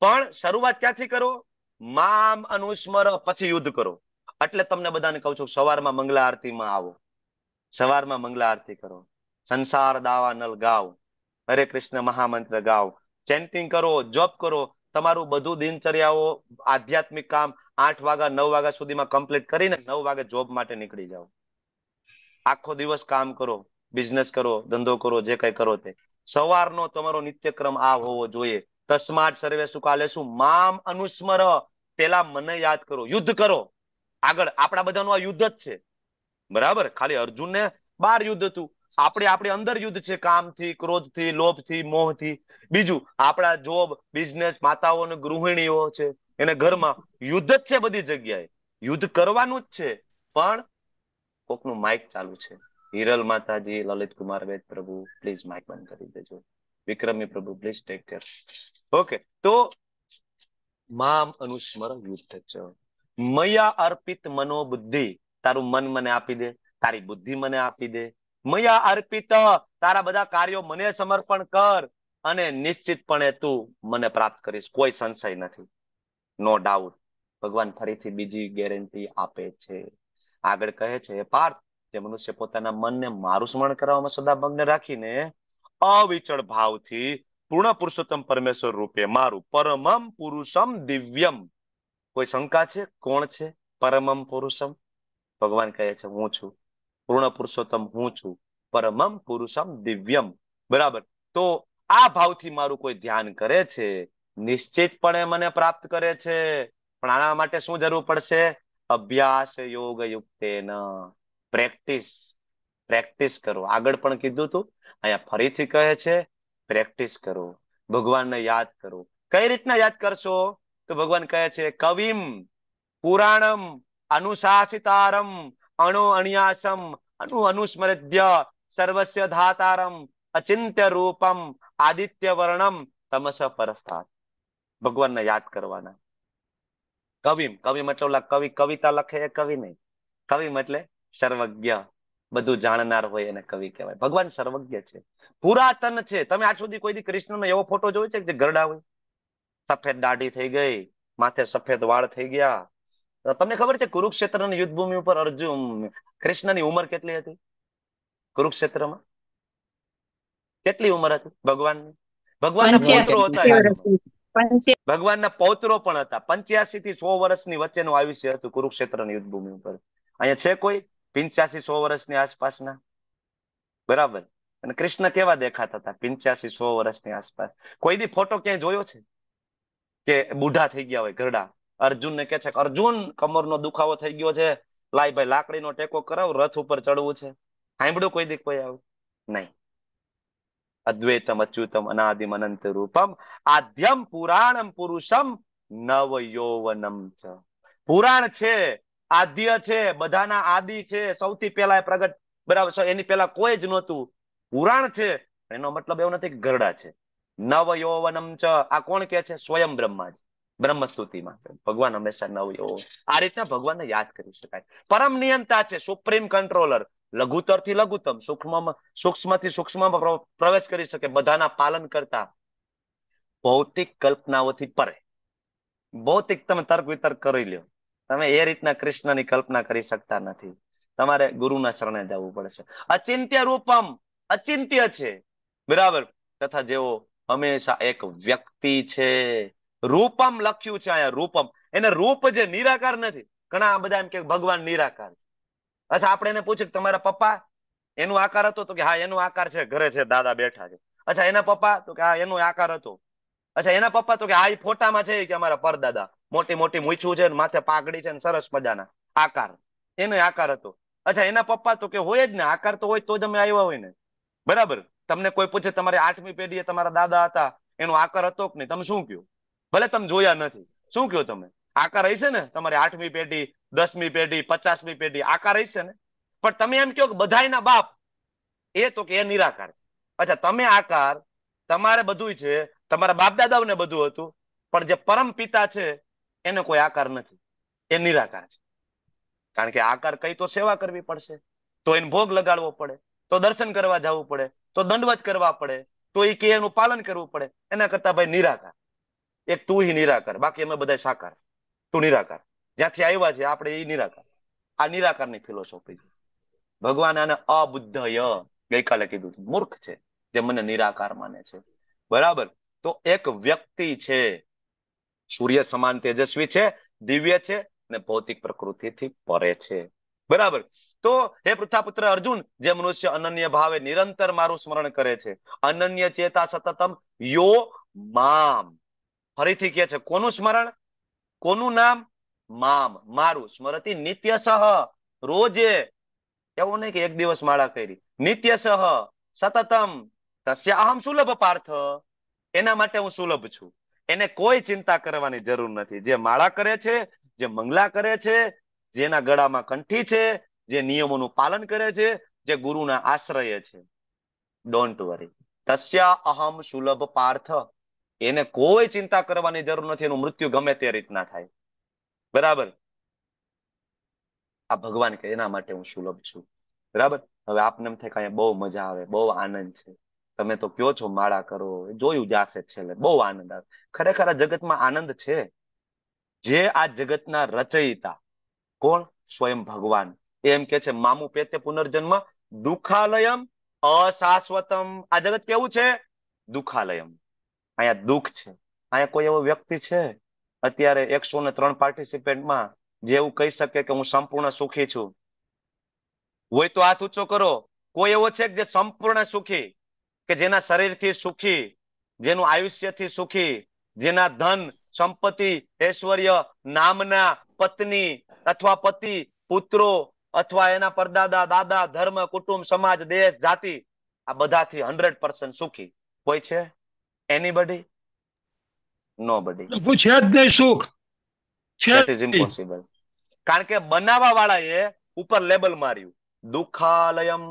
પણ શરૂઆત ક્યાંથી કરો મામ અનુસ્મર પછી યુદ્ધ કરો એટલે તમને બધાને કહું છું સવારમાં મંગલા આરતીમાં આવો સવારમાં મંગલા આરતી કરો સંસાર દાવા નલ ગાવ હરે કૃષ્ણ મહામંત્ર ગાવ ચેન્ટિંગ કરો જોબ કરો તમારું બધું દિનચર્યાઓ આધ્યાત્મિક કામ આઠ વાગ્યા નવ વાગ્યા સુધીમાં કમ્પ્લીટ કરીને નવ વાગે જોબ માટે નીકળી જાઓ આખો દિવસ કામ કરો બિઝનેસ કરો ધંધો કરો જે કઈ કરો તે સવારનો તમારો નિત્યક્રમ આ હોવો જોઈએ તસ્માત સર્વે સુકાલે શું મામ અનુસ્મર પેલા મને યાદ કરો યુદ્ધ કરો આગળ આપણા બધાનું આ યુદ્ધ જ છે બરાબર ખાલી અર્જુનને બાર યુદ્ધ હતું આપણે આપણે અંદર યુદ્ધ છે કામથી ક્રોધથી લોભથી મોહથી બીજું આપણા જોબ બિઝનેસ માતાઓ અને ગૃહિણીઓ છે એને ઘરમાં યુદ્ધ જ છે બધી જગ્યાએ યુદ્ધ કરવાનું જ છે પણ કોકનું માઇક ચાલુ છે હિરલ માતાજી લલિત કુમાર વેદ પ્રભુ પ્લીઝ માઇક બંધ કરી દેજો વિક્રમી પ્રભુ પ્લીઝ ટેક કેર ઓકે તો મામ અનુસ્મર યુદ્ધ ચ મયા અર્પિત મનોબુદ્ધિ તારું મન મને આપી દે તારી બુદ્ધિ મને આપી દે મયા અર્પિત તારા બધા કાર્યો મને સમર્પણ કર અને નિશ્ચિતપણે તું મને પ્રાપ્ત કરીશ કોઈ સંશય નથી નો ડાઉટ ભગવાન ફરીથી બીજી ગેરંટી આપે છે આગળ કહે છે પાર્થ જે મનુષ્ય પોતાના મનને મારું સ્મરણ કરવામાં સદાભગ્ન રાખીને અવિચળ ભાવથી પૂર્ણ પુરુષોત્તમ પરમેશ્વર રૂપે મારું પરમમ પુરુષમ દિવ્યમ કોઈ શંકા છે કોણ છે પરમમ પુરુષમ ભગવાન કહે છે હું છું પૂર્ણ પુરુષોત્તમ હું છું પરમમ પુરુષમ દિવ્યમ બરાબર તો આ ભાવથી મારું કોઈ ધ્યાન કરે છે નિશ્ચિતપણે મને પ્રાપ્ત કરે છે પણ આના માટે શું જરૂર પડશે અભ્યાસ યોગ યુક્તેન પ્રેક્ટિસ પ્રેક્ટિસ કરો આગળ પણ કીધું હતું અહીંયા ફરીથી કહે છે પ્રેક્ટિસ કરો ભગવાનને યાદ કરો કઈ રીતના યાદ કરશો તો ભગવાન કહે છે કવિમ પુરાણમ અનુશાસિતારમ અણુ અણ્યાસમ અનુ અનુસ્મૃત્ય સર્વસ્ય ધાતારમ અચિંત્ય રૂપમ આદિત્ય વર્ણમ તમસ પરસ્તાર ભગવાનને યાદ કરવાના કવિમ કવિમ એટલે ઓલા કવિ કવિતા લખે એ કવિ નહીં કવિમ એટલે સર્વજ્ઞ બધું જાણનાર હોય એને કવિ કહેવાય ભગવાન સર્વજ્ઞ છે પુરાતન છે તમે આજ સુધી કોઈ દી કૃષ્ણનો એવો ફોટો જોયો છે જે ગરડા હોય સફેદ દાઢી થઈ ગઈ માથે સફેદ વાળ થઈ ગયા તમને ખબર છે કુરુક્ષેત્રની યુદ્ધ ભૂમિ ઉપર અર્જુન કૃષ્ણની ઉંમર કેટલી હતી કુરુક્ષેત્રમાં કેટલી ઉંમર હતી ભગવાનની ભગવાન પુત્રો હતા ભગવાનના પૌત્રો પણ હતા પંચ્યાસી થી સો વર્ષની વચ્ચેનું આયુષ્ય હતું કુરુક્ષેત્રની યુદ્ધભૂમિ ઉપર અહીંયા છે કોઈ પિંચ્યાસી સો વર્ષની આસપાસના બરાબર અને કૃષ્ણ કેવા દેખાતા હતા પિંચ્યાસી સો વર્ષની આસપાસ કોઈ દી ફોટો ક્યાંય જોયો છે કે બુઢા થઈ ગયા હોય ઘરડા અર્જુન ને કે છે કે અર્જુન કમર નો દુખાવો થઈ ગયો છે લાઈ ભાઈ લાકડીનો ટેકો કરાવ રથ ઉપર ચડવું છે સાંભળ્યું કોઈ દી કોઈ આવું નહીં અદ્વૈતમ અચ્યુતમ અનાદિમ અનંત રૂપમ આદ્યમ પુરાણમ પુરુષમ નવ યૌવનમ ચ પુરાણ છે આદ્ય છે બધાના આદિ છે સૌથી પહેલા પ્રગટ બરાબર છે એની પહેલા કોઈ જ નહોતું પુરાણ છે એનો મતલબ એવો નથી કે ગરડા છે નવ યૌવનમ ચ આ કોણ કે છે સ્વયં બ્રહ્મા છે બ્રહ્મસ્તુતિમાં ભગવાન હંમેશા નવ એવો આ રીતના ભગવાનને યાદ કરી શકાય પરમ નિયંતા છે સુપ્રીમ કંટ્રોલર લઘુતર થી લઘુત્તમ સૂક્ષ્મ સૂક્ષ્મ સૂક્ષ્મ પ્રવેશ કરી શકે બધાના પાલન કરતા ભૌતિક કલ્પનાઓથી પરે ભૌતિક તમે તર્ક વિતર્ક કરી લ્યો તમે એ રીતના કૃષ્ણની કલ્પના કરી શકતા નથી તમારે ગુરુના શરણે જવું પડશે અચિંત્ય રૂપમ અચિંત્ય છે બરાબર તથા જેઓ હંમેશા એક વ્યક્તિ છે રૂપમ લખ્યું છે અહીંયા રૂપમ એને રૂપ જે નિરાકાર નથી ઘણા બધા એમ કે ભગવાન નિરાકાર છે અચ્છા આપણે એને પૂછ્યું તમારા પપ્પા એનું આકાર હતો તો કે હા એનું આકાર છે ઘરે છે દાદા બેઠા છે અચ્છા એના પપ્પા તો કે હા એનો આકાર હતો અચ્છા એના પપ્પા તો કે હા એ ફોટામાં છે કે અમારા પરદાદા મોટી મોટી મૂછું છે માથે પાઘડી છે સરસ મજાના આકાર એનો આકાર હતો અચ્છા એના પપ્પા તો કે હોય જ ને આકાર તો હોય તો જ અમે આવ્યા હોય ને બરાબર તમને કોઈ પૂછે તમારી આઠમી પેઢીએ તમારા દાદા હતા એનો આકાર હતો કે નહીં તમે શું કહ્યું ભલે તમે જોયા નથી શું કહો તમે આકાર હશે ને તમારી આઠમી પેઢી દસમી પેઢી પચાસમી પેઢી આકાર હશે ને પણ તમે એમ કહો કે બધાયના બાપ એ તો કે એ નિરાકાર અચ્છા તમે આકાર તમારે બધું છે તમારા બાપ દાદાઓને બધું હતું પણ જે પરમ પિતા છે એને કોઈ આકાર નથી એ નિરાકાર છે કારણ કે આકાર કઈ તો સેવા કરવી પડશે તો એને ભોગ લગાડવો પડે તો દર્શન કરવા જવું પડે તો દંડવત કરવા પડે તો એ કે એનું પાલન કરવું પડે એના કરતા ભાઈ નિરાકાર એક તું ઈ નિરાકાર બાકી અમે બધા સાકાર તું નિરાકાર જ્યાંથી આવ્યા છે આપણે એ નિરાકાર આ નિરાકારની ફિલોસોફી છે ભગવાન આને અબુદ્ધય ગઈકાલે કીધું મૂર્ખ છે જે મને નિરાકાર માને છે બરાબર તો એક વ્યક્તિ છે સૂર્ય સમાન તેજસ્વી છે દિવ્ય છે ને ભૌતિક પ્રકૃતિથી પરે છે બરાબર તો હે પૃથ્થાપુત્ર અર્જુન જે મનુષ્ય અનન્ય ભાવે નિરંતર મારું સ્મરણ કરે છે અનન્ય ચેતા સતતમ યો મામ ફરીથી કે છે કોનું સ્મરણ કોનું નામ મામ મારું સ્મરતિ નિત્ય સહ રોજે એવું નહીં કે એક દિવસ માળા કરી નિત્ય સહ સતતમ અહમ સુલભ પાર્થ એના માટે હું સુલભ છું એને કોઈ ચિંતા કરવાની જરૂર નથી જે માળા કરે છે જે મંગલા કરે છે જેના ગળામાં કંઠી છે જે નિયમોનું પાલન કરે છે જે ગુરુના આશ્રય છે ડોન્ટ વરી તસ્ય અહમ સુલભ પાર્થ એને કોઈ ચિંતા કરવાની જરૂર નથી એનું મૃત્યુ ગમે તે રીતના થાય બરાબર આ ભગવાન કે એના માટે હું સુલભ છું બરાબર હવે આપને એમ થાય કે બહુ મજા આવે બહુ આનંદ છે તમે તો કયો છો માળા કરો જોયું જાશે છેલ્લે બહુ આનંદ આવે ખરેખર આ જગતમાં આનંદ છે જે આ જગતના રચયિતા કોણ સ્વયં ભગવાન એમ કે છે મામુ પેતે પુનર્જન્મ દુખાલયમ અશાશ્વતમ આ જગત કેવું છે દુખાલયમ અહીંયા દુઃખ છે અહીંયા કોઈ એવો વ્યક્તિ છે અત્યારે એકસો ને ત્રણ પાર્ટિસિપેન્ટમાં જે એવું કહી શકે કે હું સંપૂર્ણ સુખી છું હોય તો હાથ ઊંચો કરો કોઈ એવો છે જે સંપૂર્ણ સુખી કે જેના શરીરથી સુખી જેનું આયુષ્યથી સુખી જેના ધન સંપત્તિ ઐશ્વર્ય નામના પત્ની અથવા પતિ પુત્રો અથવા એના પરદાદા દાદા ધર્મ કુટુંબ સમાજ દેશ જાતિ આ બધાથી હંડ્રેડ સુખી કોઈ છે Anybody? Nobody. છે જ નહીં સુખ છે ઇમ્પોસિબલ કારણ કે બનાવવા વાળાએ ઉપર લેબલ માર્યું દુખાલયમ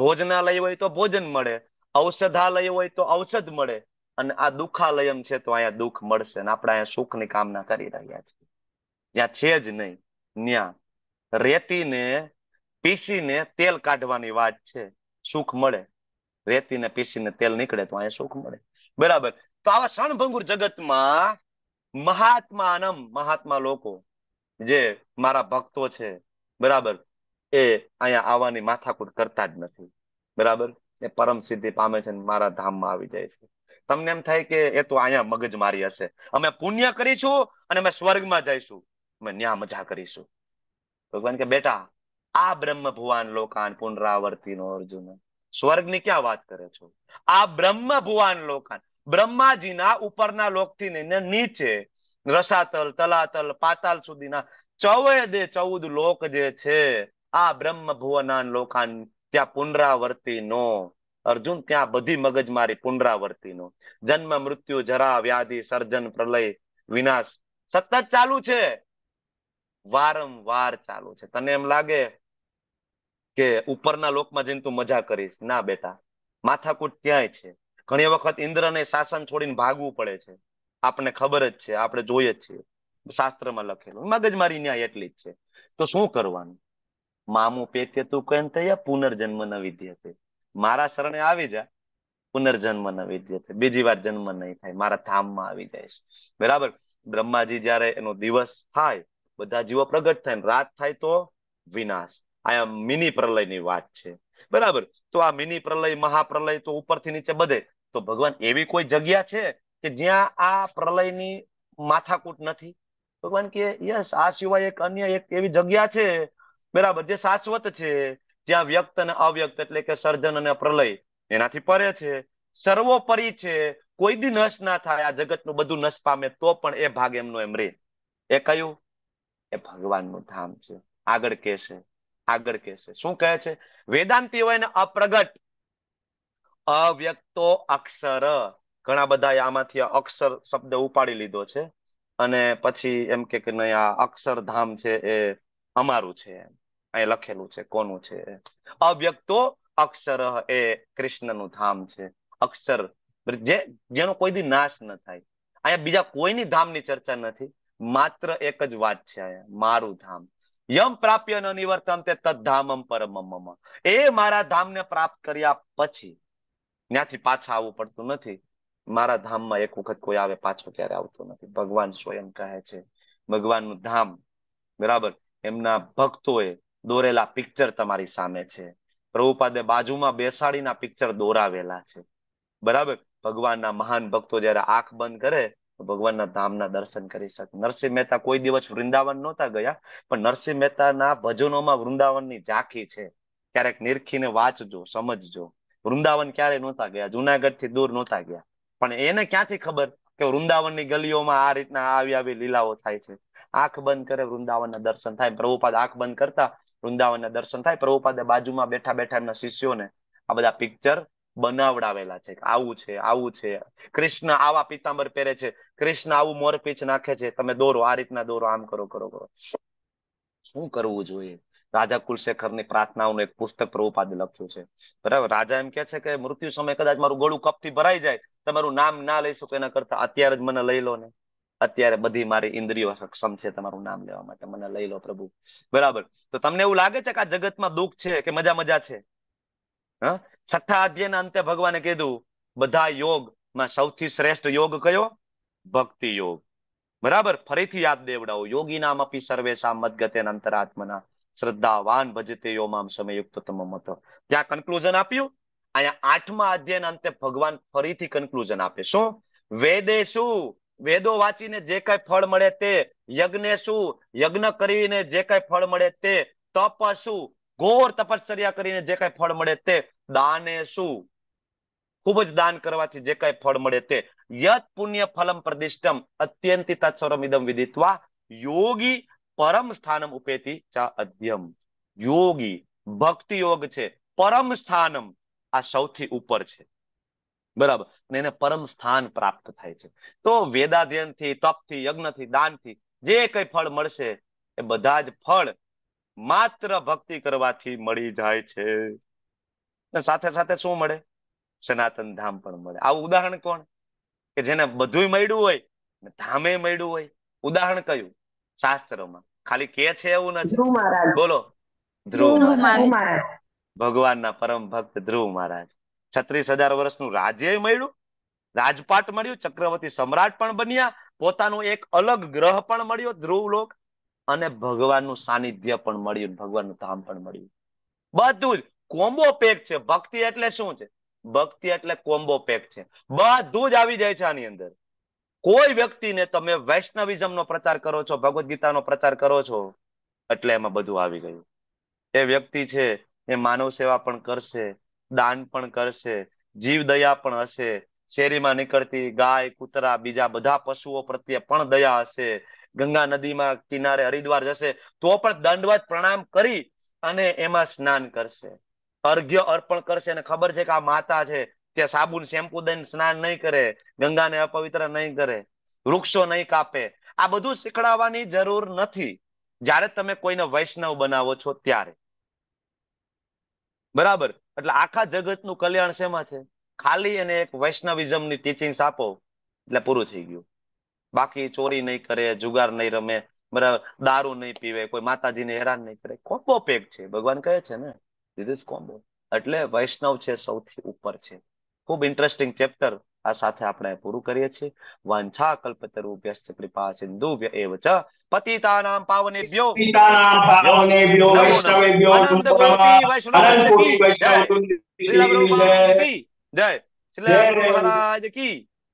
ભોજનાલય હોય તો ભોજન મળે ઔષધાલય હોય તો ઔષધ મળે અને આ દુખાલયમ છે તો અહીંયા દુઃખ મળશે અને આપણે અહીંયા સુખની કામના કરી રહ્યા છીએ જ્યાં છે જ નહીં ત્યાં રેતીને પીસીને તેલ કાઢવાની વાત છે સુખ મળે રેતીને પીસીને તેલ નીકળે તો અહીંયા સુખ મળે બરાબર તો આવા શણભંગુર જગતમાં મહાત્માનમ મહાત્મા લોકો જે મારા ભક્તો છે બરાબર એ અહીંયા આવવાની માથાકૂટ કરતા જ નથી બરાબર એ પરમ સિદ્ધિ પામે છે મારા ધામમાં આવી જાય છે તમને એમ થાય કે એ તો અહીંયા મગજ મારી હશે અમે પુણ્ય કરીશું અને અમે સ્વર્ગમાં જઈશું અમે ન્યા મજા કરીશું ભગવાન કે બેટા આ બ્રહ્મ ભુવાન લોકાન પુનરાવર્તિનો અર્જુન સ્વર્ગની ક્યાં વાત કરે છો આ બ્રહ્મ ભુવાન લોકાન બ્રહ્માજીના ઉપરના લોકથી નીચે રસાતલ તલાતલ પાતાલ સુધીના ચૌદે ચૌદ લોક જે છે આ બ્રહ્મ ભુવનાન લોકાન ત્યાં પુનરાવર્તી નો અર્જુન ત્યાં બધી મગજ મારી પુનરાવર્તી નો જન્મ મૃત્યુ જરા વ્યાધિ સર્જન પ્રલય વિનાશ સતત ચાલુ છે વારંવાર ચાલુ છે તને એમ લાગે કે ઉપરના લોકમાં જઈને તું મજા કરીશ ના બેટા માથાકૂટ ત્યાંય છે ઘણી વખત ઇન્દ્રને શાસન છોડીને ભાગવું પડે છે આપણને ખબર જ છે આપણે જોઈએ જ છીએ શાસ્ત્રમાં લખેલું મગજમારી ન્યાય એટલી જ છે તો શું કરવાનું મામું પેતે તું કેમ તૈયા પુનર્જન્મ ન વિદ્યતે મારા શરણે આવી જા પુનર્જન્મ ન વિદ્યતે બીજી વાર જન્મ નહીં થાય મારા ધામમાં આવી જાય બરાબર બ્રહ્માજી જ્યારે એનો દિવસ થાય બધા જીવો પ્રગટ થાય રાત થાય તો વિનાશ અહીંયા મિની પ્રલયની વાત છે બરાબર તો આ મિની પ્રલય મહાપ્રલય તો ઉપરથી નીચે બધે તો ભગવાન એવી કોઈ જગ્યા છે કે જ્યાં આ પ્રલયની માથાકૂટ નથી ભગવાન કે યસ આ સિવાય એક અન્ય એક એવી જગ્યા છે બરાબર જે શાશ્વત છે જ્યાં વ્યક્ત અને અવ્યક્ત એટલે કે સર્જન અને પ્રલય એનાથી પરે છે સર્વોપરી છે કોઈ દી નશ ના થાય આ જગતનું બધું નશ પામે તો પણ એ ભાગ એમનો એમ રે એ કયું એ ભગવાનનું ધામ છે આગળ કહેશે આગળ કહેશે શું કહે છે વેદાંતિ હોય ને અપ્રગટ અવ્યક્તો અક્ષર ઘણા બધા આમાંથી અક્ષર શબ્દ ઉપાડી લીધો છે અને પછી એમ કે નહીં આ અક્ષરધામ છે એ અમારું છે અહીં લખેલું છે કોનું છે અવ્યક્તો અક્ષર એ કૃષ્ણનું ધામ છે અક્ષર જે જેનો કોઈ દી નાશ ન થાય અહીંયા બીજા કોઈની ધામની ચર્ચા નથી માત્ર એક જ વાત છે અહીંયા મારું ધામ યમ પ્રાપ્ય ન નિવર્તન તે તદ્ધામમ પરમમ એ મારા ધામને પ્રાપ્ત કર્યા પછી ત્યાંથી પાછા આવવું પડતું નથી મારા ધામમાં એક વખત કોઈ આવે પાછો ક્યારે આવતું નથી ભગવાન સ્વયં કહે છે ભગવાનનું ધામ બરાબર એમના ભક્તોએ દોરેલા પિક્ચર તમારી સામે છે પ્રભુપાદે બાજુમાં બેસાડીના પિક્ચર દોરાવેલા છે બરાબર ભગવાનના મહાન ભક્તો જયારે આંખ બંધ કરે ભગવાનના ધામના દર્શન કરી શકે નરસિંહ મહેતા કોઈ દિવસ વૃંદાવન નહોતા ગયા પણ નરસિંહ મહેતાના ભજનોમાં વૃંદાવનની ઝાંખી છે ક્યારેક નિરખીને વાંચજો સમજજો વૃંદાવન ક્યારે નહોતા ગયા જુનાગઢ થી દૂર નહોતા ગયા પણ એને ક્યાંથી ખબર કે વૃંદાવનની ગલીઓમાં આ રીતના આવી આવી લીલાઓ થાય છે આંખ બંધ કરે વૃંદાવનના દર્શન થાય પ્રભુપાદ આંખ બંધ કરતા વૃંદાવનના દર્શન થાય પ્રભુપાદે બાજુમાં બેઠા બેઠા એમના શિષ્યોને આ બધા પિક્ચર બનાવડાવેલા છે આવું છે આવું છે કૃષ્ણ આવા પીતાંબર પહેરે છે કૃષ્ણ આવું મોરપીચ નાખે છે તમે દોરો આ રીતના દોરો આમ કરો કરો કરો શું કરવું જોઈએ રાજા કુલશેખરની પ્રાર્થનાઓનું એક પુસ્તક પ્રભુપાદે લખ્યું છે બરાબર રાજા એમ કે છે કે મૃત્યુ સમય કદાચ મારું ગળું કપથી ભરાઈ જાય તમારું નામ ના લઈ શકો એના કરતા અત્યારે જ મને લઈ લો ને અત્યારે બધી મારી ઇન્દ્રિયો સક્ષમ છે તમારું નામ લેવા માટે મને લઈ લો પ્રભુ બરાબર તો તમને એવું લાગે છે કે આ જગતમાં દુઃખ છે કે મજા મજા છે છઠ્ઠા અધ્યાયના અંતે ભગવાને કીધું બધા યોગ માં સૌથી શ્રેષ્ઠ યોગ કયો ભક્તિ યોગ બરાબર ફરીથી યાદ દેવડાવો યોગી નામ અપી સર્વેશા મદગતે અંતરાત્મના શ્રદ્ધાવાન ભજતે યોમામ સમયુક્તમ મત ત્યાં કન્ક્લુઝન આપ્યું અહીંયા આઠમા અધ્યાયના અંતે ભગવાન ફરીથી કન્ક્લુઝન આપે શું વેદે શું વેદો વાંચીને જે કઈ ફળ મળે તે યજ્ઞે શું યજ્ઞ કરીને જે કઈ ફળ મળે તે તપ શું ઘોર તપશ્ચર્યા કરીને જે કઈ ફળ મળે તે દાને શું ખૂબ જ દાન કરવાથી જે કઈ ફળ મળે તે યત પુણ્ય ફલમ પ્રદિષ્ટમ અત્યંતિ તત્સર્વમિદમ વિદિત્વા યોગી પરમ સ્થાનમ ઉપેતિ ચા અધ્યમ યોગી ભક્તિ યોગ છે પરમ સ્થાનમ આ સૌથી ઉપર છે બરાબર અને એને પરમ સ્થાન પ્રાપ્ત થાય છે તો વેદાધ્યનથી તપથી યજ્ઞથી દાનથી જે કઈ ફળ મળશે એ બધા જ ફળ માત્ર ભક્તિ કરવાથી મળી જાય છે સાથે સાથે શું મળે સનાતન ધામ પણ મળે આ ઉદાહરણ કોણ કે જેને બધું મળ્યું હોય ધામે મળ્યું હોય ઉદાહરણ કયું શાસ્ત્રમાં ખાલી કે છે એવું નથી બોલો ધ્રુવ ભગવાનના પરમ ભક્ત ધ્રુવ મહારાજ છત્રીસ હજાર વર્ષનું રાજ્ય મળ્યું રાજપાટ મળ્યું ચક્રવર્તી સમ્રાટ પણ બન્યા પોતાનો એક અલગ ગ્રહ પણ મળ્યો ધ્રુવ લોક અને ભગવાનનું સાનિધ્ય પણ મળ્યું ભગવાનનું ધામ પણ મળ્યું બધું જ કોમ્બો પેક છે ભક્તિ એટલે શું છે ભક્તિ એટલે કોમ્બો પેક છે બધું જ આવી જાય છે આની અંદર કોઈ વ્યક્તિને તમે વૈષ્ણવિઝમનો પ્રચાર કરો છો ભગવદ્ ગીતાનો પ્રચાર કરો છો એટલે એમાં બધું આવી ગયું એ વ્યક્તિ છે એ માનવ સેવા પણ કરશે દાન પણ કરશે જીવ દયા પણ હશે શેરીમાં નીકળતી ગાય કૂતરા બીજા બધા પશુઓ પ્રત્યે પણ દયા હશે ગંગા નદીમાં કિનારે હરિદ્વાર જશે તો પણ દંડવત પ્રણામ કરી અને એમાં સ્નાન કરશે અર્ઘ્ય અર્પણ કરશે અને ખબર છે કે આ માતા છે ત્યાં સાબુન શેમ્પુ દઈને સ્નાન નહીં કરે ગંગાને અપવિત્ર નહીં કરે વૃક્ષો નહીં કાપે આ બધું શીખડાવવાની જરૂર નથી જ્યારે તમે કોઈને વૈષ્ણવ બનાવો છો ત્યારે બરાબર એટલે આખા જગતનું કલ્યાણ શેમાં છે ખાલી અને એક વૈષ્ણવિઝમની ટીચિંગ્સ આપો એટલે પૂરું થઈ ગયું બાકી ચોરી નહીં કરે જુગાર નહીં રમે બરાબર દારૂ નહીં પીવે કોઈ માતાજીને હેરાન નહીં કરે કોમ્બો પેક છે ભગવાન કહે છે ને ધીસ ઇઝ કોમ્બો એટલે વૈષ્ણવ છે સૌથી ઉપર છે ખૂબ ઇન્ટરેસ્ટિંગ ચેપ્ટર આ સાથે આપણે પૂરું કરીએ છીએ વાંછા કલ્પતરુ વ્યસ્ત કૃપા સિંધુ એવ ચ પતિતાનામ પાવનેભ્યો પતિતાનામ પાવનેભ્યો વૈષ્ણવેભ્યો અનંત કોટી વૈષ્ણવ જય શ્રી જય શ્રી મહારાજ કી